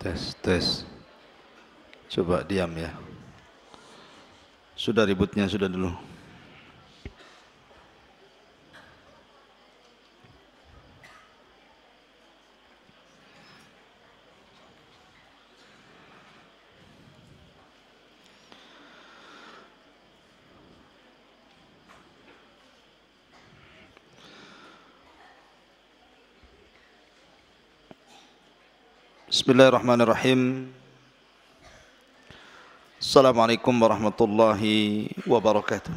Tes, tes. Coba diam ya. Sudah ributnya, sudah dulu. بسم الله الرحمن الرحيم السلام عليكم ورحمة الله وبركاته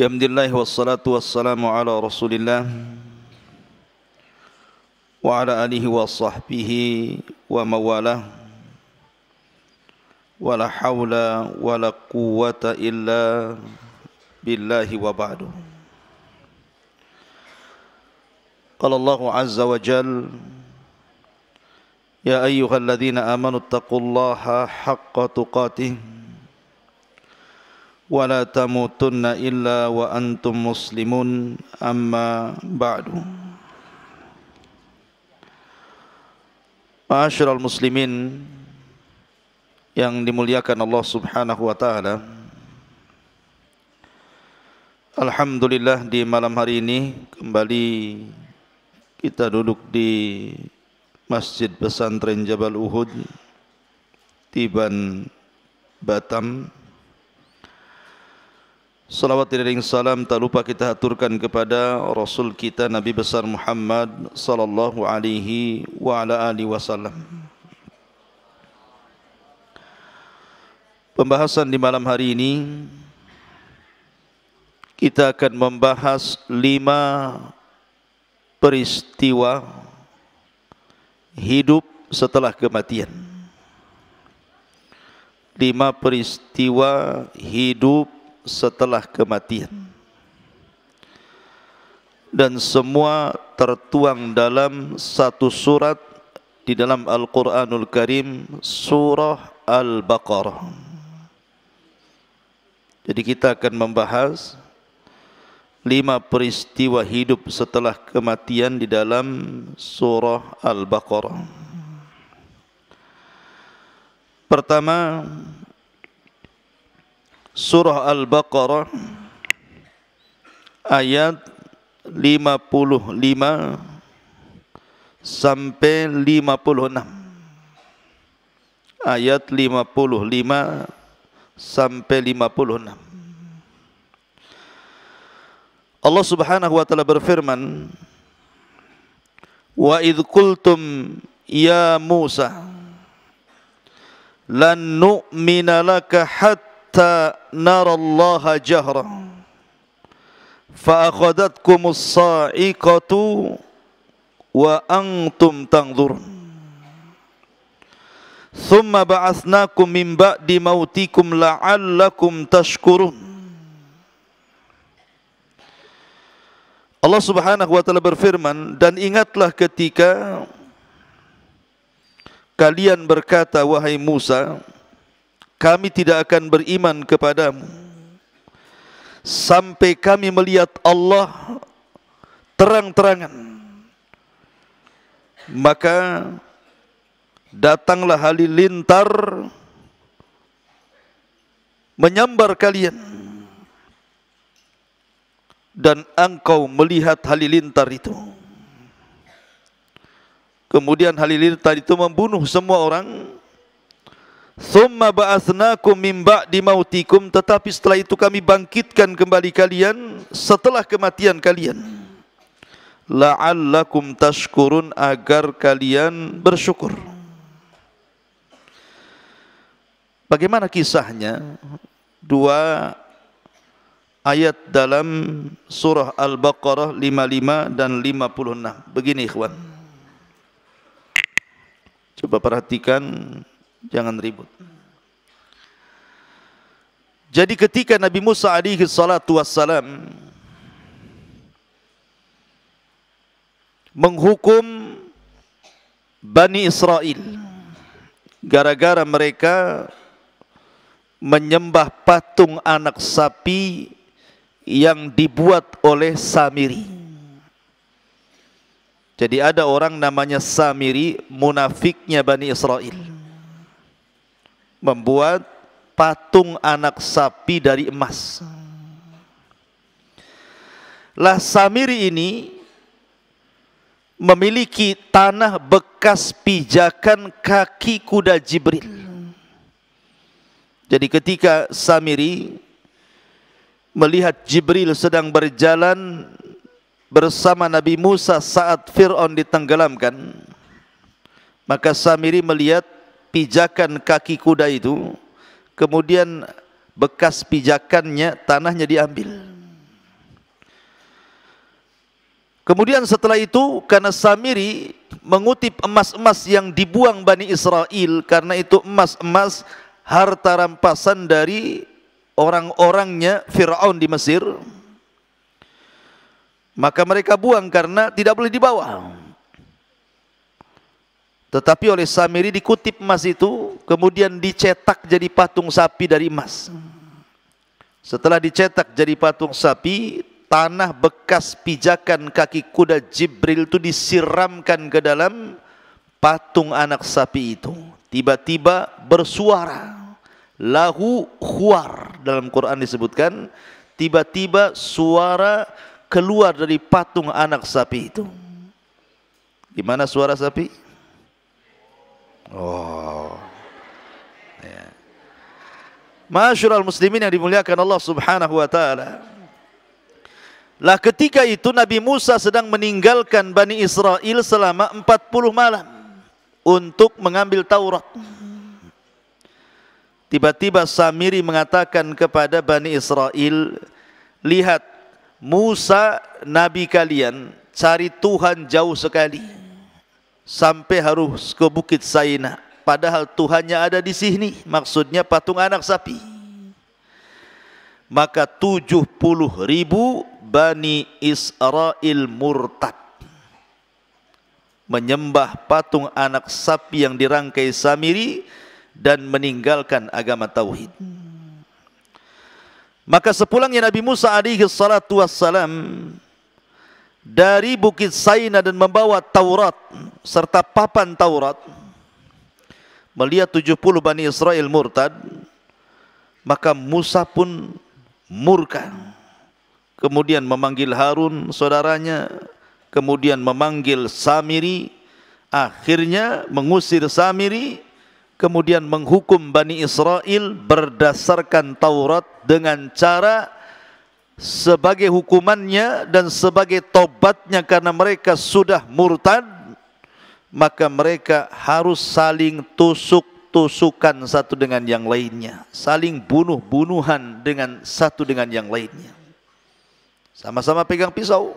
بحمد الله والصلاة والسلام على رسول الله وعلى آله وصحبه وموالاه ولا حول ولا قوة إلا بالله وبعده قال الله عز وجل يا أيها الذين آمنوا اتقوا الله حق تقاته ولا تموتن إلا وأنتم مسلمون أما بعد Ma'asyiral muslimin yang dimuliakan Allah Subhanahu wa taala. Alhamdulillah di malam hari ini kembali kita duduk di Masjid Pesantren Jabal Uhud Tiban Batam Salawat dan salam tak lupa kita aturkan kepada Rasul kita Nabi besar Muhammad sallallahu alaihi wa ala alihi wasallam. Pembahasan di malam hari ini kita akan membahas lima peristiwa hidup setelah kematian. Lima peristiwa hidup setelah kematian. Dan semua tertuang dalam satu surat di dalam Al-Quranul Karim, Surah Al-Baqarah. Jadi kita akan membahas lima peristiwa hidup setelah kematian di dalam surah Al-Baqarah. Pertama, surah Al-Baqarah ayat 55 sampai 56. Ayat 55 sampai 56. Allah Subhanahu wa taala berfirman Wa id qultum ya Musa lan nu'mina laka hatta nara Allah jahra fa akhadatkum as sa'iqatu wa antum tangzurun ثم بعثناكم من بعد موتكم لعلكم تشكرون Allah Subhanahu wa taala berfirman, "Dan ingatlah ketika kalian berkata wahai Musa, kami tidak akan beriman kepadamu sampai kami melihat Allah terang-terangan." Maka datanglah halilintar menyambar kalian dan engkau melihat halilintar itu. Kemudian halilintar itu membunuh semua orang. Thumma ba'athnakum min ba'di mautikum tetapi setelah itu kami bangkitkan kembali kalian setelah kematian kalian. La'allakum tashkurun agar kalian bersyukur. Bagaimana kisahnya? Dua ayat dalam surah Al-Baqarah 55 dan 56. Begini ikhwan. Coba perhatikan, jangan ribut. Jadi ketika Nabi Musa alaihi salatu wassalam menghukum Bani Israel gara-gara mereka menyembah patung anak sapi yang dibuat oleh Samiri. Jadi ada orang namanya Samiri, munafiknya Bani Israel. Membuat patung anak sapi dari emas. Lah Samiri ini memiliki tanah bekas pijakan kaki kuda Jibril. Jadi ketika Samiri melihat Jibril sedang berjalan bersama Nabi Musa saat Fir'aun ditenggelamkan. Maka Samiri melihat pijakan kaki kuda itu, kemudian bekas pijakannya, tanahnya diambil. Kemudian setelah itu karena Samiri mengutip emas-emas yang dibuang Bani Israel karena itu emas-emas harta rampasan dari orang-orangnya Fir'aun di Mesir maka mereka buang karena tidak boleh dibawa tetapi oleh Samiri dikutip emas itu kemudian dicetak jadi patung sapi dari emas setelah dicetak jadi patung sapi tanah bekas pijakan kaki kuda Jibril itu disiramkan ke dalam patung anak sapi itu tiba-tiba bersuara lahu khuar dalam Quran disebutkan tiba-tiba suara keluar dari patung anak sapi itu gimana suara sapi oh ya. Masyurul muslimin yang dimuliakan Allah subhanahu wa ta'ala lah ketika itu Nabi Musa sedang meninggalkan Bani Israel selama 40 malam untuk mengambil Taurat. Tiba-tiba Samiri mengatakan kepada Bani Israel, lihat Musa nabi kalian cari Tuhan jauh sekali sampai harus ke Bukit Saina. Padahal Tuhannya ada di sini, maksudnya patung anak sapi. Maka 70 ribu Bani Israel murtad. Menyembah patung anak sapi yang dirangkai Samiri, dan meninggalkan agama tauhid. Maka sepulangnya Nabi Musa alaihi salatu wassalam dari Bukit Saina dan membawa Taurat serta papan Taurat melihat 70 Bani Israel murtad maka Musa pun murka kemudian memanggil Harun saudaranya kemudian memanggil Samiri akhirnya mengusir Samiri kemudian menghukum Bani Israel berdasarkan Taurat dengan cara sebagai hukumannya dan sebagai tobatnya karena mereka sudah murtad maka mereka harus saling tusuk-tusukan satu dengan yang lainnya saling bunuh-bunuhan dengan satu dengan yang lainnya sama-sama pegang pisau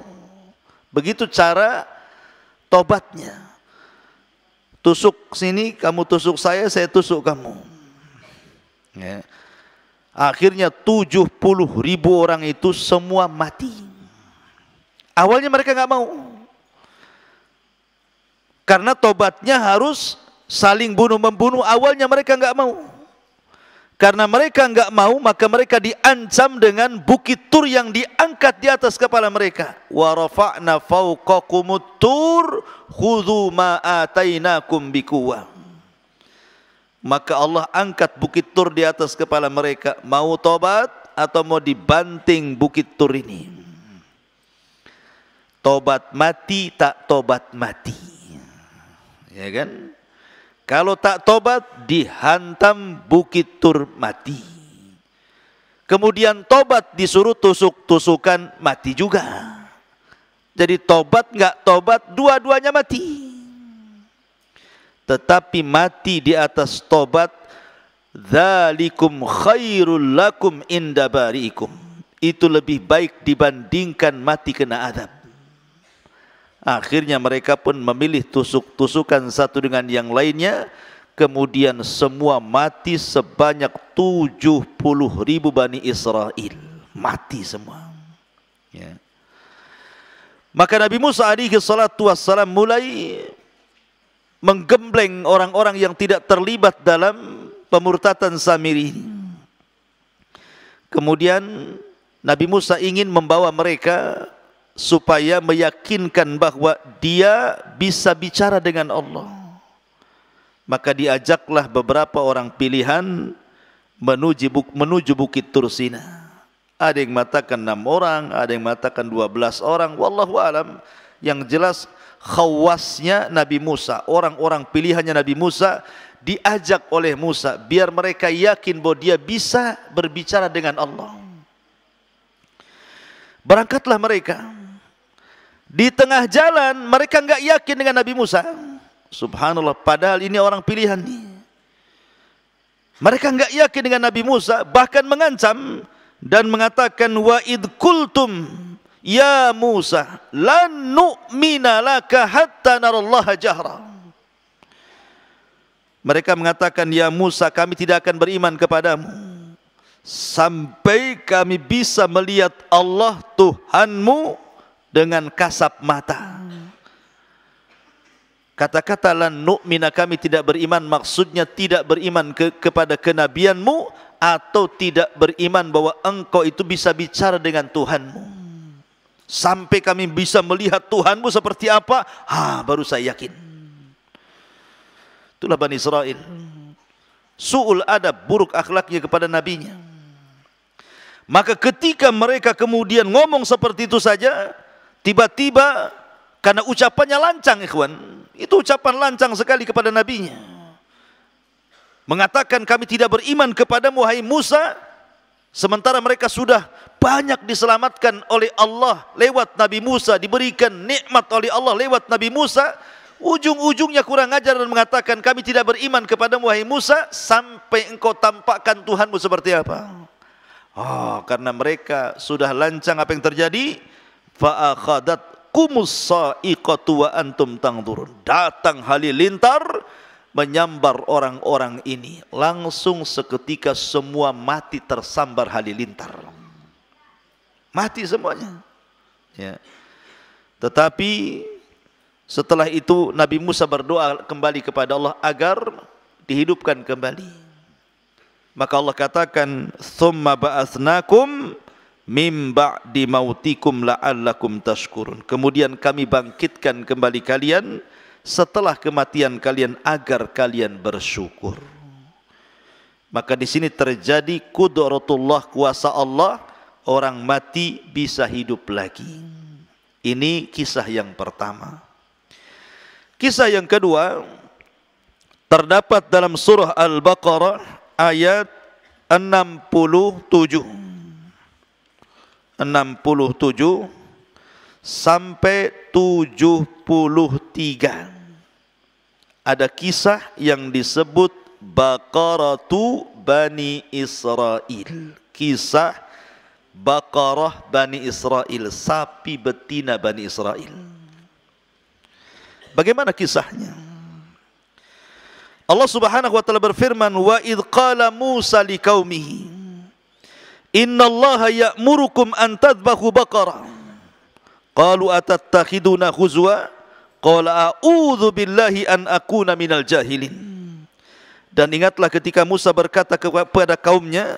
begitu cara tobatnya Tusuk sini, kamu tusuk saya, saya tusuk kamu. Ya. Akhirnya 70 ribu orang itu semua mati. Awalnya mereka nggak mau. Karena tobatnya harus saling bunuh-membunuh. Awalnya mereka nggak mau. Karena mereka enggak mau, maka mereka diancam dengan bukit tur yang diangkat di atas kepala mereka. Wa rafa'na fawqakumut tur khudhu Maka Allah angkat bukit tur di atas kepala mereka. Mau tobat atau mau dibanting bukit tur ini? Tobat mati tak tobat mati. Ya kan? Kalau tak tobat dihantam bukit tur mati. Kemudian tobat disuruh tusuk-tusukan mati juga. Jadi tobat nggak tobat dua-duanya mati. Tetapi mati di atas tobat Zalikum khairul lakum inda bariikum. Itu lebih baik dibandingkan mati kena adab. Akhirnya mereka pun memilih tusuk-tusukan satu dengan yang lainnya. Kemudian semua mati sebanyak 70 ribu Bani Israel. Mati semua. Ya. Maka Nabi Musa alaihi salatu wassalam mulai menggembleng orang-orang yang tidak terlibat dalam pemurtatan Samiri Kemudian Nabi Musa ingin membawa mereka supaya meyakinkan bahwa dia bisa bicara dengan Allah. Maka diajaklah beberapa orang pilihan menuju, menuju Bukit Tursina. Ada yang mengatakan enam orang, ada yang mengatakan dua belas orang. Wallahu alam. Yang jelas khawasnya Nabi Musa, orang-orang pilihannya Nabi Musa diajak oleh Musa biar mereka yakin bahwa dia bisa berbicara dengan Allah. Berangkatlah mereka. Di tengah jalan mereka nggak yakin dengan Nabi Musa. Subhanallah, padahal ini orang pilihan nih. Mereka nggak yakin dengan Nabi Musa, bahkan mengancam dan mengatakan wa id kultum ya Musa lan nu'mina laka hatta narallaha jahra. Mereka mengatakan ya Musa kami tidak akan beriman kepadamu sampai kami bisa melihat Allah Tuhanmu dengan kasap mata. Kata-kata lan mina kami tidak beriman maksudnya tidak beriman ke, kepada kenabianmu atau tidak beriman bahwa engkau itu bisa bicara dengan Tuhanmu. Sampai kami bisa melihat Tuhanmu seperti apa, ha, baru saya yakin. Itulah Bani Israel. Su'ul adab, buruk akhlaknya kepada nabinya. Maka ketika mereka kemudian ngomong seperti itu saja, Tiba-tiba karena ucapannya lancang ikhwan, itu ucapan lancang sekali kepada nabinya. Mengatakan kami tidak beriman kepada wahai Musa, sementara mereka sudah banyak diselamatkan oleh Allah lewat Nabi Musa, diberikan nikmat oleh Allah lewat Nabi Musa, Ujung-ujungnya kurang ajar dan mengatakan kami tidak beriman kepada wahai Musa sampai engkau tampakkan Tuhanmu seperti apa. Oh, karena mereka sudah lancang apa yang terjadi, fa'akhadat kumus sa'iqatu wa antum tangdur. Datang halilintar menyambar orang-orang ini. Langsung seketika semua mati tersambar halilintar. Mati semuanya. Ya. Tetapi setelah itu Nabi Musa berdoa kembali kepada Allah agar dihidupkan kembali. Maka Allah katakan, "Tsumma ba'atsnakum mimba di mautikum la'allakum tashkurun. Kemudian kami bangkitkan kembali kalian setelah kematian kalian agar kalian bersyukur. Maka di sini terjadi kudratullah kuasa Allah, orang mati bisa hidup lagi. Ini kisah yang pertama. Kisah yang kedua terdapat dalam surah Al-Baqarah ayat 67. 67 sampai 73. Ada kisah yang disebut Baqaratu Bani Israel. Kisah Baqarah Bani Israel, sapi betina Bani Israel. Bagaimana kisahnya? Allah Subhanahu wa taala berfirman, "Wa idh qala Musa liqaumihi" Innallaha ya'murukum an tadbahu baqarah. Qalu atattakhiduna huzwa? Qala a'udzu billahi an akuna minal jahilin. Dan ingatlah ketika Musa berkata kepada kaumnya,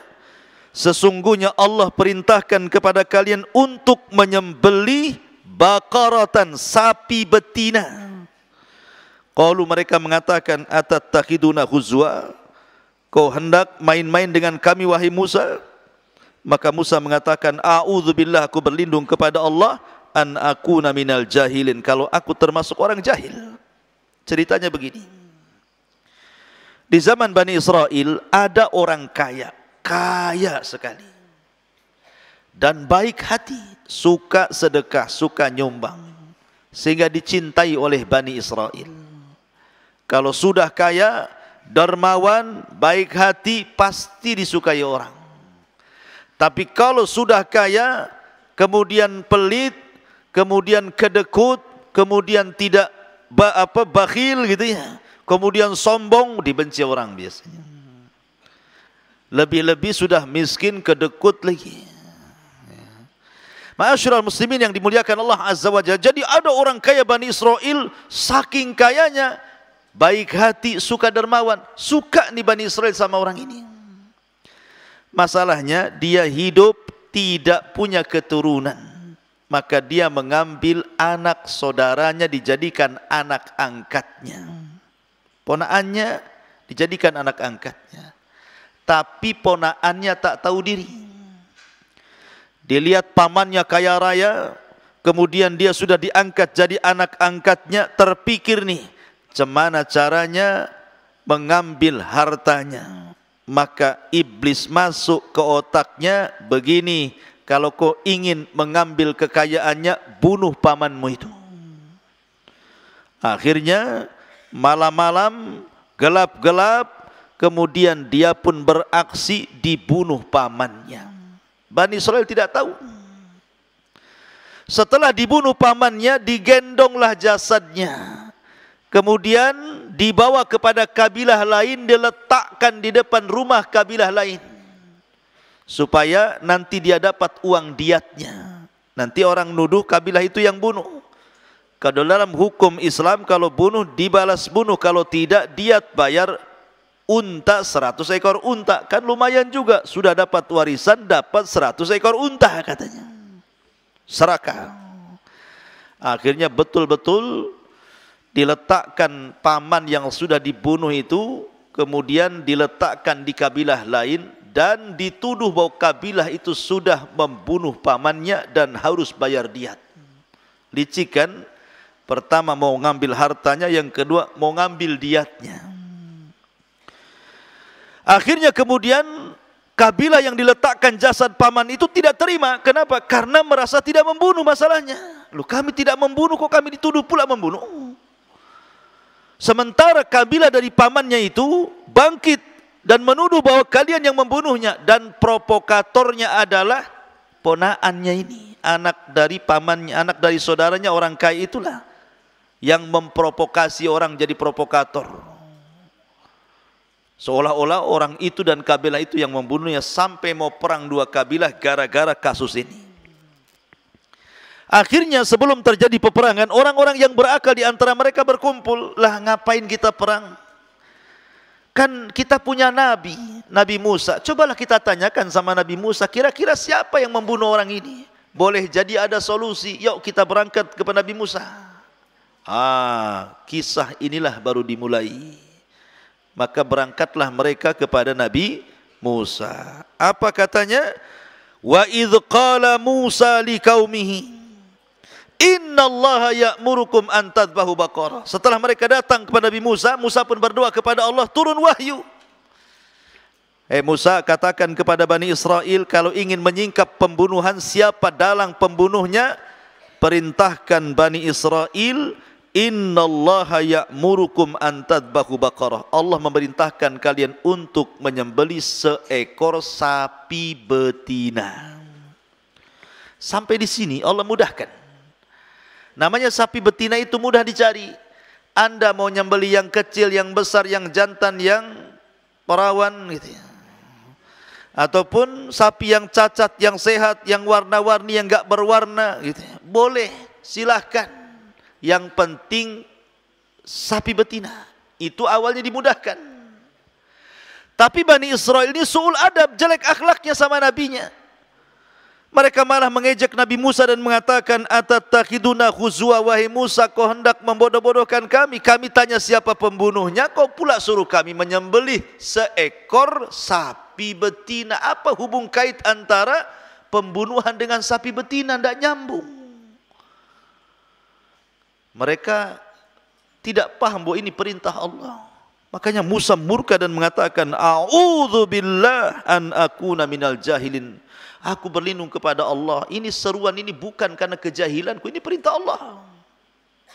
sesungguhnya Allah perintahkan kepada kalian untuk menyembeli bakaratan sapi betina. Qalu mereka mengatakan atattakhiduna huzwa? Kau hendak main-main dengan kami wahai Musa? Maka Musa mengatakan, "A'udzubillah, aku berlindung kepada Allah an aku minal jahilin." Kalau aku termasuk orang jahil. Ceritanya begini. Di zaman Bani Israel ada orang kaya, kaya sekali. Dan baik hati, suka sedekah, suka nyumbang. Sehingga dicintai oleh Bani Israel. Kalau sudah kaya, dermawan, baik hati, pasti disukai orang. Tapi kalau sudah kaya, kemudian pelit, kemudian kedekut, kemudian tidak ba apa bakhil gitu ya. Kemudian sombong dibenci orang biasanya. Lebih-lebih sudah miskin kedekut lagi. Ma'asyiral muslimin yang dimuliakan Allah Azza wa Jalla. Jadi ada orang kaya Bani Israel saking kayanya baik hati, suka dermawan, suka nih Bani Israel sama orang ini. Masalahnya dia hidup tidak punya keturunan. Maka dia mengambil anak saudaranya dijadikan anak angkatnya. Ponaannya dijadikan anak angkatnya. Tapi ponaannya tak tahu diri. Dilihat pamannya kaya raya, kemudian dia sudah diangkat jadi anak angkatnya, terpikir nih, cemana caranya mengambil hartanya maka iblis masuk ke otaknya begini, kalau kau ingin mengambil kekayaannya, bunuh pamanmu itu. Akhirnya malam-malam gelap-gelap, kemudian dia pun beraksi dibunuh pamannya. Bani Israel tidak tahu. Setelah dibunuh pamannya, digendonglah jasadnya. Kemudian dibawa kepada kabilah lain diletakkan di depan rumah kabilah lain supaya nanti dia dapat uang diatnya nanti orang nuduh kabilah itu yang bunuh kalau dalam hukum Islam kalau bunuh dibalas bunuh kalau tidak diat bayar unta 100 ekor unta kan lumayan juga sudah dapat warisan dapat 100 ekor unta katanya serakah akhirnya betul-betul diletakkan paman yang sudah dibunuh itu kemudian diletakkan di kabilah lain dan dituduh bahwa kabilah itu sudah membunuh pamannya dan harus bayar diat. Licik Pertama mau ngambil hartanya, yang kedua mau ngambil diatnya. Akhirnya kemudian kabilah yang diletakkan jasad paman itu tidak terima. Kenapa? Karena merasa tidak membunuh masalahnya. Loh kami tidak membunuh kok kami dituduh pula membunuh. Sementara kabilah dari pamannya itu bangkit dan menuduh bahwa kalian yang membunuhnya dan provokatornya adalah ponaannya ini, anak dari pamannya, anak dari saudaranya orang kaya itulah yang memprovokasi orang jadi provokator. Seolah-olah orang itu dan kabilah itu yang membunuhnya sampai mau perang dua kabilah gara-gara kasus ini. Akhirnya sebelum terjadi peperangan, orang-orang yang berakal di antara mereka berkumpul. Lah ngapain kita perang? Kan kita punya Nabi, Nabi Musa. Cobalah kita tanyakan sama Nabi Musa, kira-kira siapa yang membunuh orang ini? Boleh jadi ada solusi, yuk kita berangkat kepada Nabi Musa. Ah, kisah inilah baru dimulai. Maka berangkatlah mereka kepada Nabi Musa. Apa katanya? Wa idh qala Musa liqaumihi Innallaha ya'murukum an tadhbahu baqarah. Setelah mereka datang kepada Nabi Musa, Musa pun berdoa kepada Allah, turun wahyu. Eh Musa katakan kepada Bani Israel kalau ingin menyingkap pembunuhan siapa dalang pembunuhnya perintahkan Bani Israel innallaha ya'murukum an tadbahu baqarah Allah memerintahkan kalian untuk menyembelih seekor sapi betina Sampai di sini Allah mudahkan Namanya sapi betina itu mudah dicari. Anda mau nyembeli yang kecil, yang besar, yang jantan, yang perawan gitu ya. Ataupun sapi yang cacat, yang sehat, yang warna-warni, yang enggak berwarna gitu ya. Boleh, silahkan. Yang penting sapi betina. Itu awalnya dimudahkan. Tapi Bani Israel ini suul adab, jelek akhlaknya sama nabinya. Mereka malah mengejek Nabi Musa dan mengatakan atattakhiduna khuzwa wahai Musa kau hendak membodoh-bodohkan kami. Kami tanya siapa pembunuhnya kau pula suruh kami menyembelih seekor sapi betina. Apa hubung kait antara pembunuhan dengan sapi betina tidak nyambung. Mereka tidak paham bahwa ini perintah Allah. Makanya Musa murka dan mengatakan, "A'udzu billah an akuna minal jahilin." aku berlindung kepada Allah. Ini seruan ini bukan karena kejahilanku, ini perintah Allah.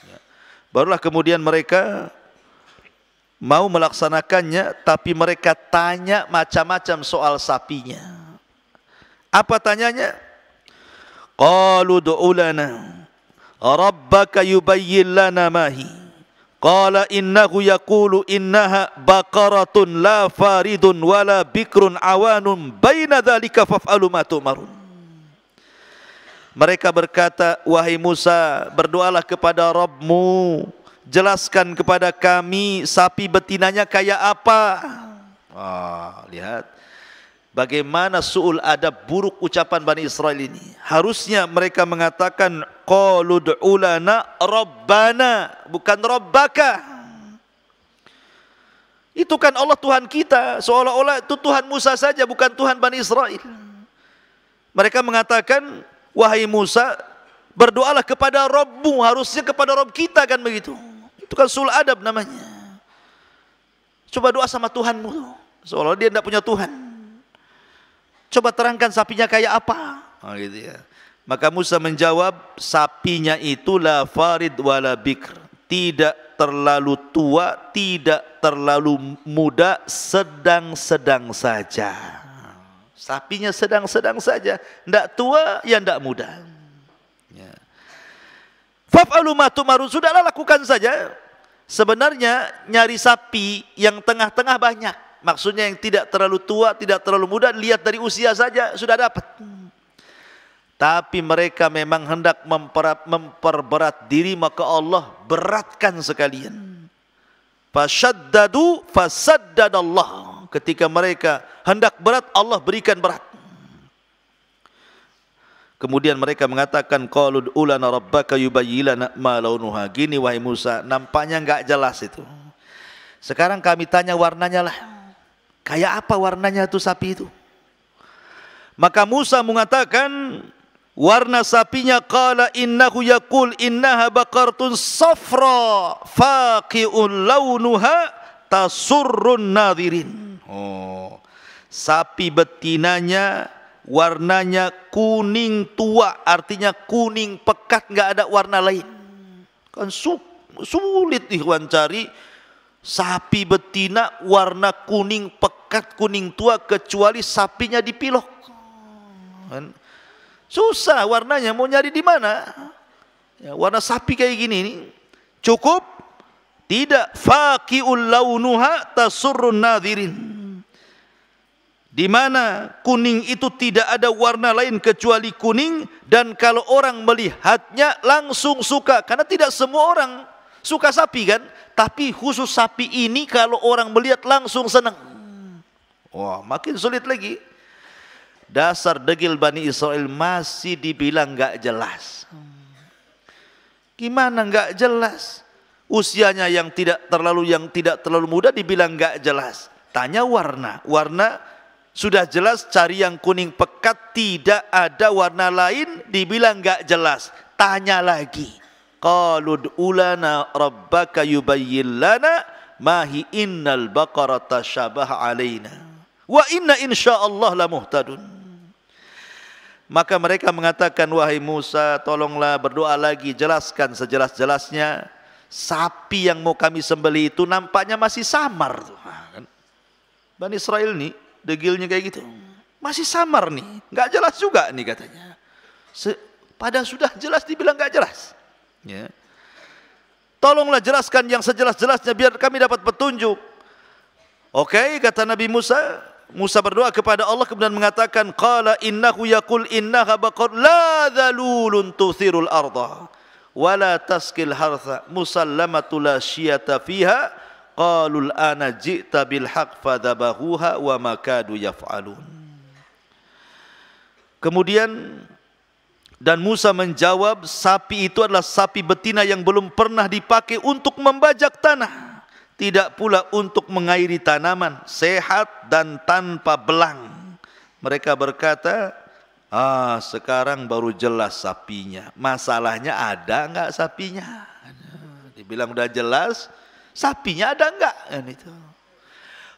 Ya. Barulah kemudian mereka mau melaksanakannya, tapi mereka tanya macam-macam soal sapinya. Apa tanyanya? Qalu du'ulana rabbaka yubayyin mahi. Qala innahu yaqulu innaha baqaratun la faridun wala bikrun awanun baina dzalika faf'alu ma tu'marun. Mereka berkata, wahai Musa, berdoalah kepada Rabbmu, jelaskan kepada kami sapi betinanya kayak apa. Ah, lihat. Bagaimana su'ul adab buruk ucapan Bani Israel ini. Harusnya mereka mengatakan qalu du'ulana rabbana bukan rabbaka. Itu kan Allah Tuhan kita, seolah-olah itu Tuhan Musa saja bukan Tuhan Bani Israel. Mereka mengatakan, wahai Musa, berdoalah kepada Robmu, harusnya kepada Rob kita kan begitu. Itu kan sul adab namanya. Coba doa sama Tuhanmu. Seolah dia tidak punya Tuhan. Coba terangkan sapinya kayak apa? oh, gitu ya. Maka Musa menjawab, sapinya itulah farid wala bikr. Tidak terlalu tua, tidak terlalu muda, sedang-sedang saja. Sapinya sedang-sedang saja. Tidak tua, ya tidak muda. Ya. sudahlah lakukan saja. Sebenarnya nyari sapi yang tengah-tengah banyak. Maksudnya yang tidak terlalu tua, tidak terlalu muda, lihat dari usia saja sudah dapat. Tapi mereka memang hendak memperat, memperberat diri maka Allah beratkan sekalian. Fashaddadu fasaddadallah. Ketika mereka hendak berat Allah berikan berat. Kemudian mereka mengatakan qalu ulana rabbaka yubayyilana ma launuha. Gini wahai Musa, nampaknya enggak jelas itu. Sekarang kami tanya warnanya lah. Kayak apa warnanya itu sapi itu? Maka Musa mengatakan warna sapinya qala innahu yaqul innaha baqartun safra faqi'un launuha tasurrun nadirin. Oh. Sapi betinanya warnanya kuning tua artinya kuning pekat nggak ada warna lain. Kan su sulit ikhwan cari Sapi betina warna kuning pekat, kuning tua kecuali sapinya dipilok. Kan? Susah warnanya mau nyari di mana? Ya, warna sapi kayak gini ini Cukup tidak faqiul launuha tasurrun nadirin Di mana kuning itu tidak ada warna lain kecuali kuning dan kalau orang melihatnya langsung suka karena tidak semua orang suka sapi kan? Tapi khusus sapi ini kalau orang melihat langsung senang. Wah makin sulit lagi. Dasar degil Bani Israel masih dibilang nggak jelas. Gimana nggak jelas? Usianya yang tidak terlalu yang tidak terlalu muda dibilang nggak jelas. Tanya warna. Warna sudah jelas cari yang kuning pekat tidak ada warna lain dibilang nggak jelas. Tanya lagi qalu ulana rabbaka yubayyin lana hi innal baqara syabah alaina wa inna insyaallah la muhtadun maka mereka mengatakan wahai Musa tolonglah berdoa lagi jelaskan sejelas-jelasnya sapi yang mau kami sembelih itu nampaknya masih samar tuh. kan Bani Israel nih degilnya kayak gitu masih samar nih nggak jelas juga nih katanya Se padahal sudah jelas dibilang nggak jelas Ya. Tolonglah jelaskan yang sejelas-jelasnya biar kami dapat petunjuk. Oke, okay, kata Nabi Musa. Musa berdoa kepada Allah kemudian mengatakan, Qala innahu yakul innaha baqar la dhalulun tuthirul arda. Wala taskil hartha musallamatu la syiata fiha. Qalul ana jikta bilhaq fadabahuha wa makadu yaf'alun. Kemudian Dan Musa menjawab, sapi itu adalah sapi betina yang belum pernah dipakai untuk membajak tanah. Tidak pula untuk mengairi tanaman, sehat dan tanpa belang. Mereka berkata, ah sekarang baru jelas sapinya. Masalahnya ada enggak sapinya? Dibilang udah jelas, sapinya ada enggak? Kan itu.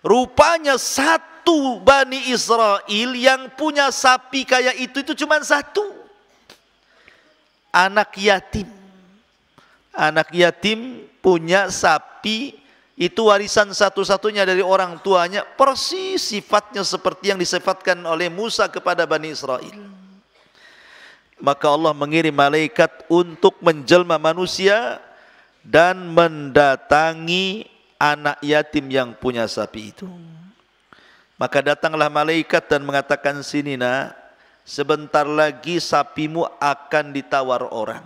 Rupanya satu Bani Israel yang punya sapi kayak itu, itu cuma satu anak yatim. Anak yatim punya sapi itu warisan satu-satunya dari orang tuanya persis sifatnya seperti yang disifatkan oleh Musa kepada Bani Israel. Maka Allah mengirim malaikat untuk menjelma manusia dan mendatangi anak yatim yang punya sapi itu. Maka datanglah malaikat dan mengatakan sini nak sebentar lagi sapimu akan ditawar orang.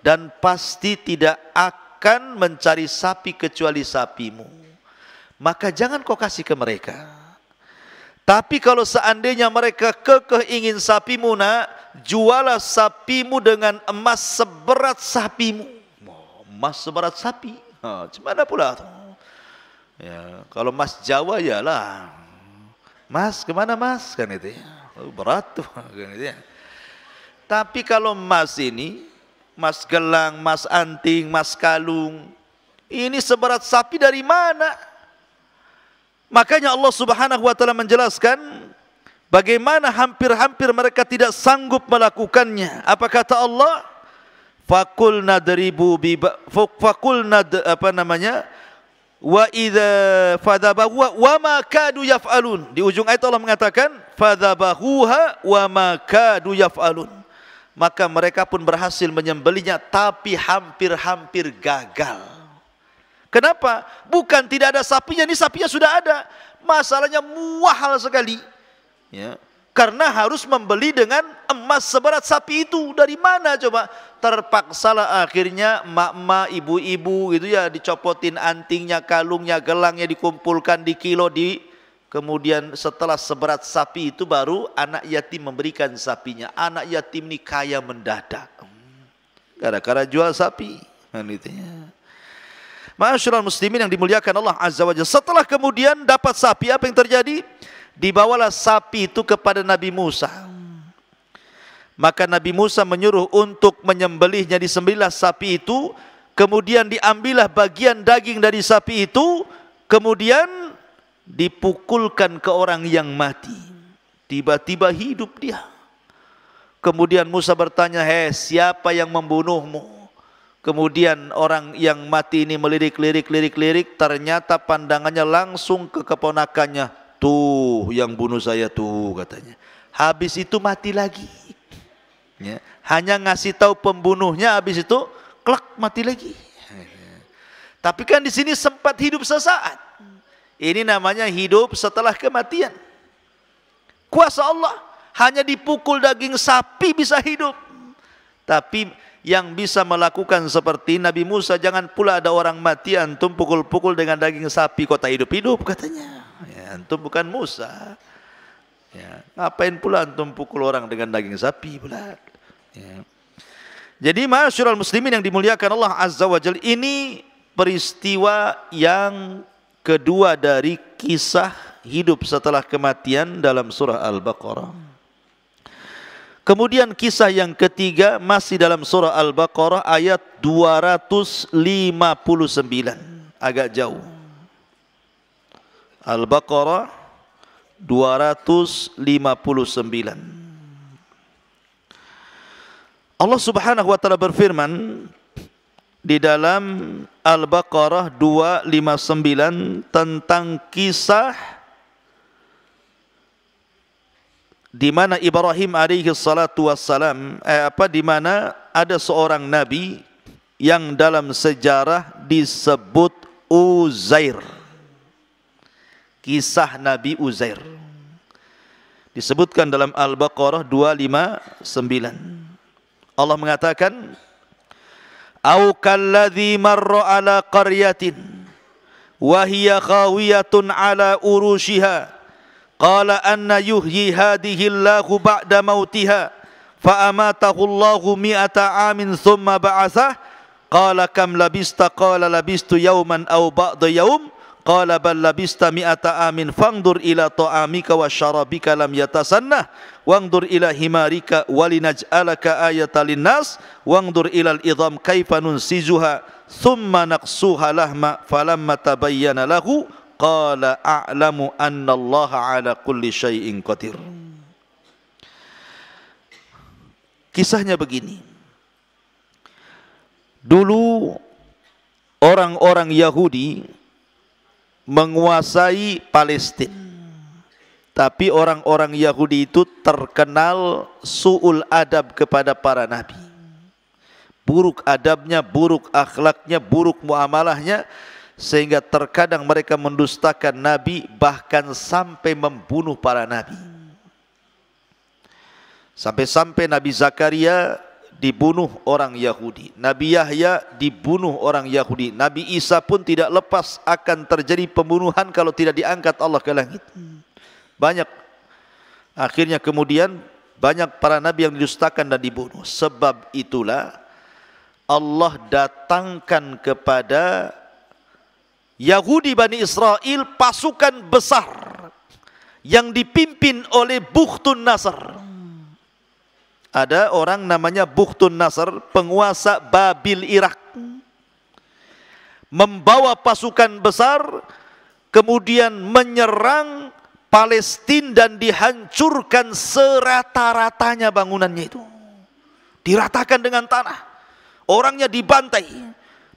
Dan pasti tidak akan mencari sapi kecuali sapimu. Maka jangan kau kasih ke mereka. Tapi kalau seandainya mereka kekeh ingin sapimu nak, jualah sapimu dengan emas seberat sapimu. Emas seberat sapi. gimana pula Ya, kalau emas Jawa ya lah. Mas kemana mas? Kan itu ya. Oh, berat tuh. Gitu ya. Tapi kalau emas ini, emas gelang, emas anting, emas kalung, ini seberat sapi dari mana? Makanya Allah Subhanahu wa taala menjelaskan bagaimana hampir-hampir mereka tidak sanggup melakukannya. Apa kata Allah? Fakul nadribu bi fakul nad apa namanya? wa idza fadzabahu wa ma kadu yaf'alun. Di ujung ayat Allah mengatakan fadzabahuha wa ma kadu yaf'alun. Maka mereka pun berhasil menyembelihnya tapi hampir-hampir gagal. Kenapa? Bukan tidak ada sapinya, ini sapinya sudah ada. Masalahnya muahal sekali. Ya karena harus membeli dengan emas seberat sapi itu dari mana coba terpaksalah akhirnya mak-mak ibu-ibu gitu ya dicopotin antingnya kalungnya gelangnya dikumpulkan di kilo di kemudian setelah seberat sapi itu baru anak yatim memberikan sapinya anak yatim ini kaya mendadak hmm. gara-gara jual sapi kan gitu ya muslimin yang dimuliakan Allah Azza wa Jalla. Setelah kemudian dapat sapi, apa yang terjadi? Dibawalah sapi itu kepada Nabi Musa. Maka Nabi Musa menyuruh untuk menyembelihnya di sembilan sapi itu, kemudian diambillah bagian daging dari sapi itu, kemudian dipukulkan ke orang yang mati. Tiba-tiba hidup dia. Kemudian Musa bertanya, "Hei, siapa yang membunuhmu?" Kemudian orang yang mati ini melirik-lirik-lirik-lirik ternyata pandangannya langsung ke keponakannya Tuh yang bunuh saya tuh katanya. Habis itu mati lagi. Ya. Hanya ngasih tahu pembunuhnya habis itu klak mati lagi. Tapi kan di sini sempat hidup sesaat. Ini namanya hidup setelah kematian. Kuasa Allah hanya dipukul daging sapi bisa hidup. Tapi yang bisa melakukan seperti Nabi Musa jangan pula ada orang mati antum pukul-pukul dengan daging sapi kota hidup-hidup katanya. Ya, antum bukan Musa. Ya, ngapain pula antum pukul orang dengan daging sapi pula? Ya. Jadi masyurul muslimin yang dimuliakan Allah Azza wa Jal ini peristiwa yang kedua dari kisah hidup setelah kematian dalam surah Al-Baqarah. Kemudian kisah yang ketiga masih dalam surah Al-Baqarah ayat 259 agak jauh. Al-Baqarah 259. Allah Subhanahu wa taala berfirman di dalam Al-Baqarah 259 tentang kisah di mana Ibrahim alaihi salatu wassalam eh, apa di mana ada seorang nabi yang dalam sejarah disebut Uzair kisah Nabi Uzair. Disebutkan dalam Al-Baqarah 259. Allah mengatakan, "Au kalladhi marra ala qaryatin wa hiya khawiyatun ala urushiha." Qala anna yuhyi hadhihi Allahu ba'da mautiha fa amatahu Allahu mi'ata amin thumma ba'athah qala kam labista qala labistu yawman aw ba'da yawm Qala bal labista mi'ata amin fangdur ila ta'amika wa syarabika lam yatasannah wangdur ila himarika walinaj'alaka ayatan linnas wangdur ila al idham kaifa nunsizuha thumma naqsuha lahma falamma tabayyana lahu qala a'lamu anna Allah ala kulli syai'in qadir Kisahnya begini Dulu orang-orang Yahudi menguasai Palestina. Tapi orang-orang Yahudi itu terkenal su'ul adab kepada para nabi. Buruk adabnya, buruk akhlaknya, buruk muamalahnya sehingga terkadang mereka mendustakan nabi bahkan sampai membunuh para nabi. Sampai-sampai Nabi Zakaria dibunuh orang Yahudi. Nabi Yahya dibunuh orang Yahudi. Nabi Isa pun tidak lepas akan terjadi pembunuhan kalau tidak diangkat Allah ke langit. Banyak. Akhirnya kemudian banyak para nabi yang didustakan dan dibunuh. Sebab itulah Allah datangkan kepada Yahudi Bani Israel pasukan besar yang dipimpin oleh Bukhtun Nasr. Ada orang namanya Bukhtun Nasr, penguasa Babil Irak. Membawa pasukan besar, kemudian menyerang Palestina dan dihancurkan serata-ratanya bangunannya itu. Diratakan dengan tanah. Orangnya dibantai.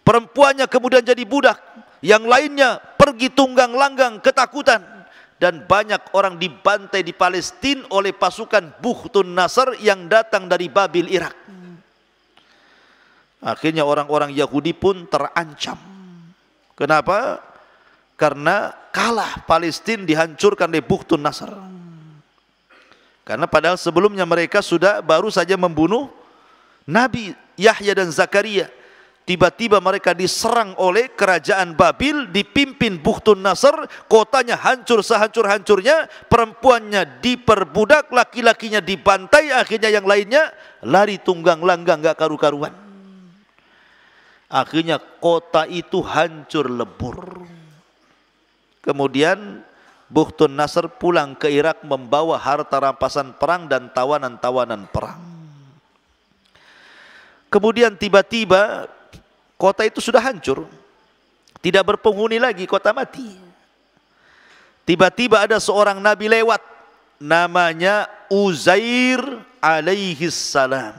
Perempuannya kemudian jadi budak. Yang lainnya pergi tunggang langgang ketakutan dan banyak orang dibantai di Palestina oleh pasukan Tun Nasr yang datang dari Babil Irak. Akhirnya orang-orang Yahudi pun terancam. Kenapa? Karena kalah Palestina dihancurkan oleh Tun Nasr. Karena padahal sebelumnya mereka sudah baru saja membunuh Nabi Yahya dan Zakaria. Tiba-tiba mereka diserang oleh kerajaan Babil dipimpin Buhtun Nasr, kotanya hancur sehancur-hancurnya, perempuannya diperbudak, laki-lakinya dibantai, akhirnya yang lainnya lari tunggang langgang gak karu-karuan. Akhirnya kota itu hancur lebur. Kemudian Buhtun Nasr pulang ke Irak membawa harta rampasan perang dan tawanan-tawanan perang. Kemudian tiba-tiba Kota itu sudah hancur. Tidak berpenghuni lagi, kota mati. Tiba-tiba ada seorang nabi lewat. Namanya Uzair alaihi salam.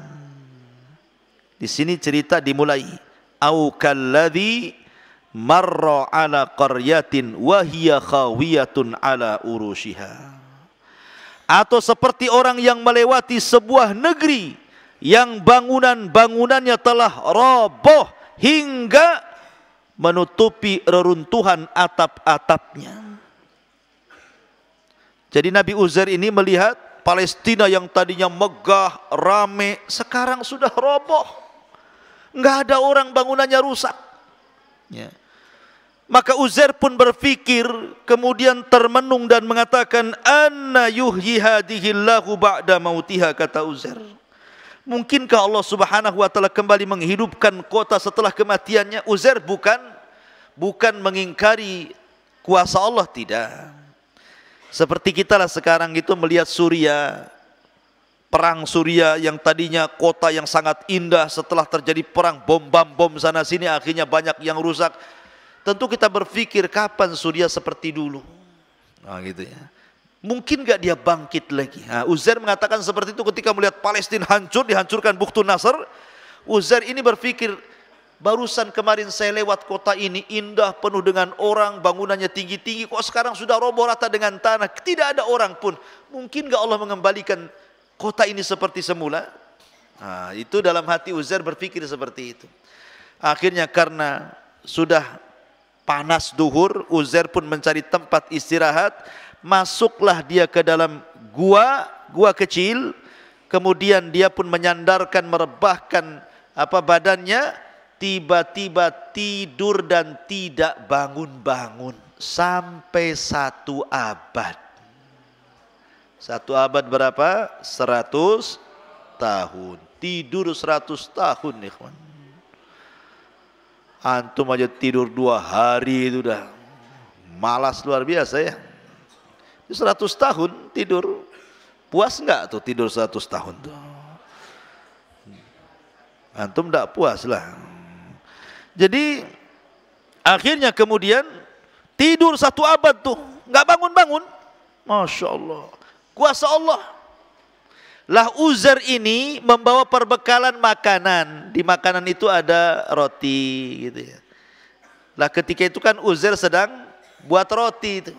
Di sini cerita dimulai. Au kalladhi marra ala qaryatin wa hiya khawiyatun ala urushiha. Atau seperti orang yang melewati sebuah negeri yang bangunan-bangunannya telah roboh hingga menutupi reruntuhan atap-atapnya. Jadi Nabi Uzair ini melihat Palestina yang tadinya megah, rame, sekarang sudah roboh. Enggak ada orang bangunannya rusak. Ya. Maka Uzair pun berpikir, kemudian termenung dan mengatakan, "Anna yuhyi ba'da mautiha," kata Uzair. Mungkinkah Allah Subhanahu wa taala kembali menghidupkan kota setelah kematiannya? Uzair bukan bukan mengingkari kuasa Allah tidak. Seperti kita lah sekarang itu melihat Suria perang Suria yang tadinya kota yang sangat indah setelah terjadi perang bom bom bom sana sini akhirnya banyak yang rusak. Tentu kita berpikir kapan Suria seperti dulu. Nah gitu ya. Mungkin gak dia bangkit lagi? Nah, Uzair mengatakan seperti itu ketika melihat Palestina hancur, dihancurkan Buktu Nasr. Uzair ini berpikir, barusan kemarin saya lewat kota ini, indah penuh dengan orang, bangunannya tinggi-tinggi, kok sekarang sudah roboh rata dengan tanah, tidak ada orang pun. Mungkin gak Allah mengembalikan kota ini seperti semula? Nah, itu dalam hati Uzair berpikir seperti itu. Akhirnya karena sudah panas duhur, Uzair pun mencari tempat istirahat, masuklah dia ke dalam gua, gua kecil, kemudian dia pun menyandarkan, merebahkan apa badannya, tiba-tiba tidur dan tidak bangun-bangun sampai satu abad. Satu abad berapa? Seratus tahun. Tidur seratus tahun, ikhwan. Antum aja tidur dua hari itu dah. Malas luar biasa ya. 100 tahun tidur. Puas enggak tuh tidur 100 tahun tuh? Antum enggak puas lah. Jadi akhirnya kemudian tidur satu abad tuh. enggak bangun-bangun. Masya Allah. Kuasa Allah. Lah Uzer ini membawa perbekalan makanan. Di makanan itu ada roti gitu ya. Lah ketika itu kan Uzer sedang buat roti itu.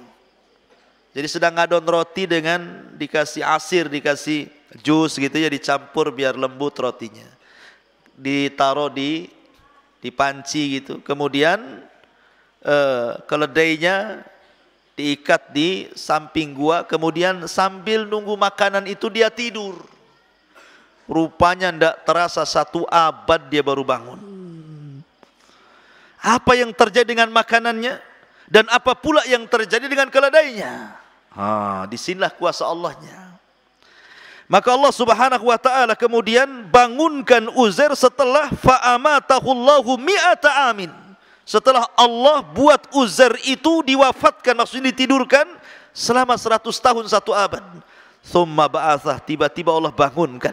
Jadi sedang ngadon roti dengan dikasih asir, dikasih jus gitu ya dicampur biar lembut rotinya. Ditaruh di di panci gitu. Kemudian eh, keledainya diikat di samping gua. Kemudian sambil nunggu makanan itu dia tidur. Rupanya ndak terasa satu abad dia baru bangun. Apa yang terjadi dengan makanannya? Dan apa pula yang terjadi dengan keledainya? Ha, disinilah kuasa Allahnya. Maka Allah Subhanahu wa taala kemudian bangunkan Uzair setelah fa'amatahullahu mi'ata amin. Setelah Allah buat Uzair itu diwafatkan maksudnya ditidurkan selama 100 tahun satu abad. Thumma ba'athah tiba-tiba Allah bangunkan.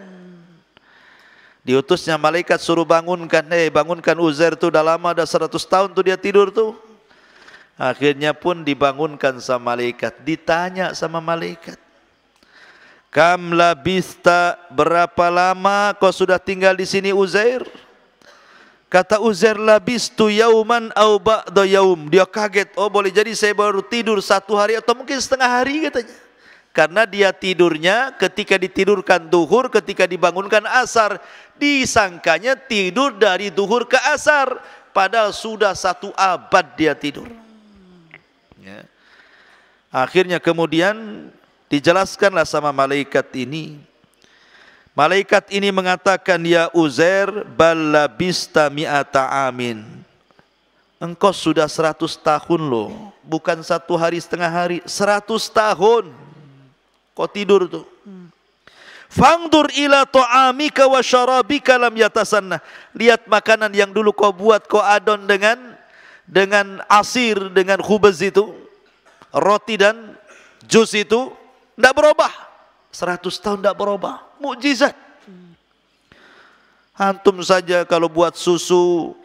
Diutusnya malaikat suruh bangunkan, eh hey, bangunkan Uzair tuh udah lama udah 100 tahun tuh dia tidur tuh. Akhirnya pun dibangunkan sama malaikat. Ditanya sama malaikat. Kam labista berapa lama kau sudah tinggal di sini Uzair? Kata Uzair labistu yauman au ba'da yaum. Dia kaget. Oh boleh jadi saya baru tidur satu hari atau mungkin setengah hari katanya. Karena dia tidurnya ketika ditidurkan duhur, ketika dibangunkan asar. Disangkanya tidur dari duhur ke asar. Padahal sudah satu abad dia tidur. Ya. Akhirnya kemudian dijelaskanlah sama malaikat ini. Malaikat ini mengatakan, Ya Uzair, balabista mi'ata amin. Engkau sudah seratus tahun loh. Bukan satu hari setengah hari. seratus tahun. Kau tidur tuh. Fangdur ila ta'amika wa syarabika lam yatasanna. Lihat makanan yang dulu kau buat, kau adon dengan dengan asir, dengan khubaz itu, roti dan jus itu, tidak berubah. 100 tahun tidak berubah. Mukjizat. Antum saja kalau buat susu,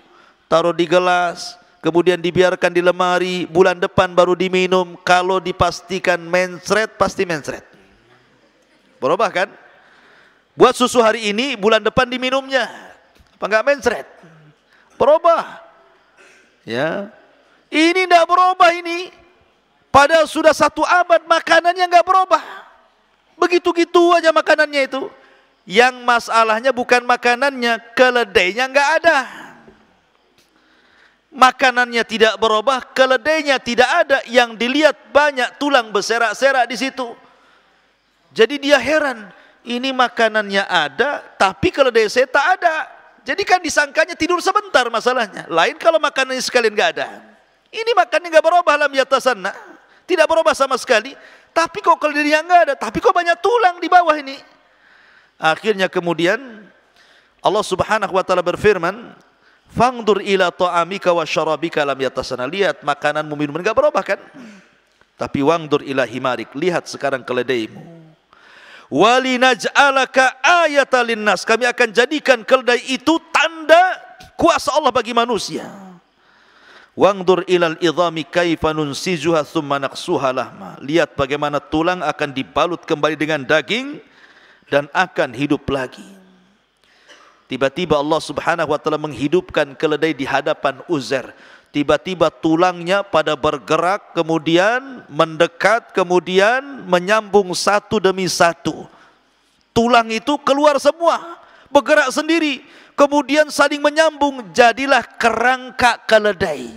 taruh di gelas, kemudian dibiarkan di lemari, bulan depan baru diminum, kalau dipastikan mensret, pasti mensret. Berubah kan? Buat susu hari ini, bulan depan diminumnya. Apa enggak mensret? Berubah. Ya. Ini tidak berubah ini. Padahal sudah satu abad makanannya nggak berubah. Begitu-gitu aja makanannya itu. Yang masalahnya bukan makanannya, keledainya nggak ada. Makanannya tidak berubah, keledainya tidak ada. Yang dilihat banyak tulang berserak-serak di situ. Jadi dia heran, ini makanannya ada, tapi keledai saya tak ada. Jadi kan disangkanya tidur sebentar masalahnya. Lain kalau makanannya sekalian nggak ada. Ini makannya nggak berubah lam yatasana. Tidak berubah sama sekali. Tapi kok kelirnya nggak ada. Tapi kok banyak tulang di bawah ini. Akhirnya kemudian Allah subhanahu wa ta'ala berfirman. Fangdur ila ta'amika wa syarabika lam yatasana. Lihat makananmu minuman nggak berubah kan. Tapi wangdur ila himarik. Lihat sekarang keledaimu walinaj'alaka ayatan linnas. Kami akan jadikan keledai itu tanda kuasa Allah bagi manusia. Wangdur ilal idhami kaifa nunsijuha thumma naqsuha lahma. Lihat bagaimana tulang akan dibalut kembali dengan daging dan akan hidup lagi. Tiba-tiba Allah Subhanahu wa taala menghidupkan keledai di hadapan Uzair tiba-tiba tulangnya pada bergerak, kemudian mendekat, kemudian menyambung satu demi satu. Tulang itu keluar semua, bergerak sendiri, kemudian saling menyambung, jadilah kerangka keledai.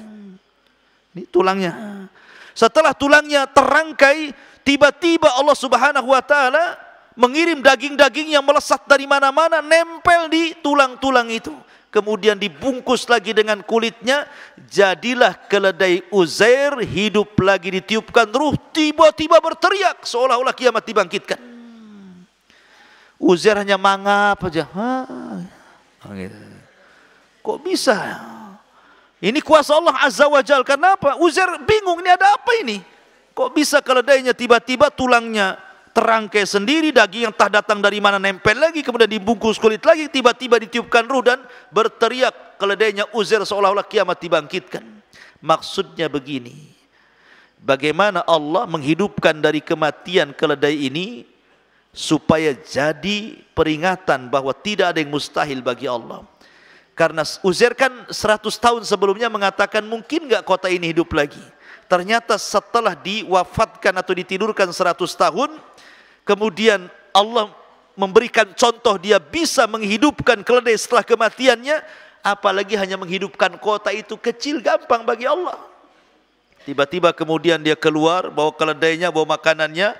Ini tulangnya. Setelah tulangnya terangkai, tiba-tiba Allah Subhanahu wa taala mengirim daging-daging yang melesat dari mana-mana nempel di tulang-tulang itu kemudian dibungkus lagi dengan kulitnya, jadilah keledai Uzair hidup lagi ditiupkan ruh, tiba-tiba berteriak seolah-olah kiamat dibangkitkan. Uzair hanya mangap aja. Gitu. Kok bisa? Ini kuasa Allah Azza wa Jal. Kenapa? Uzair bingung, ini ada apa ini? Kok bisa keledainya tiba-tiba tulangnya terangkai sendiri daging yang tak datang dari mana nempel lagi kemudian dibungkus kulit lagi tiba-tiba ditiupkan ruh dan berteriak keledainya uzir seolah-olah kiamat dibangkitkan maksudnya begini bagaimana Allah menghidupkan dari kematian keledai ini supaya jadi peringatan bahwa tidak ada yang mustahil bagi Allah karena Uzair kan 100 tahun sebelumnya mengatakan mungkin nggak kota ini hidup lagi ternyata setelah diwafatkan atau ditidurkan 100 tahun Kemudian Allah memberikan contoh dia bisa menghidupkan keledai setelah kematiannya, apalagi hanya menghidupkan kota itu kecil gampang bagi Allah. Tiba-tiba kemudian dia keluar bawa keledainya, bawa makanannya.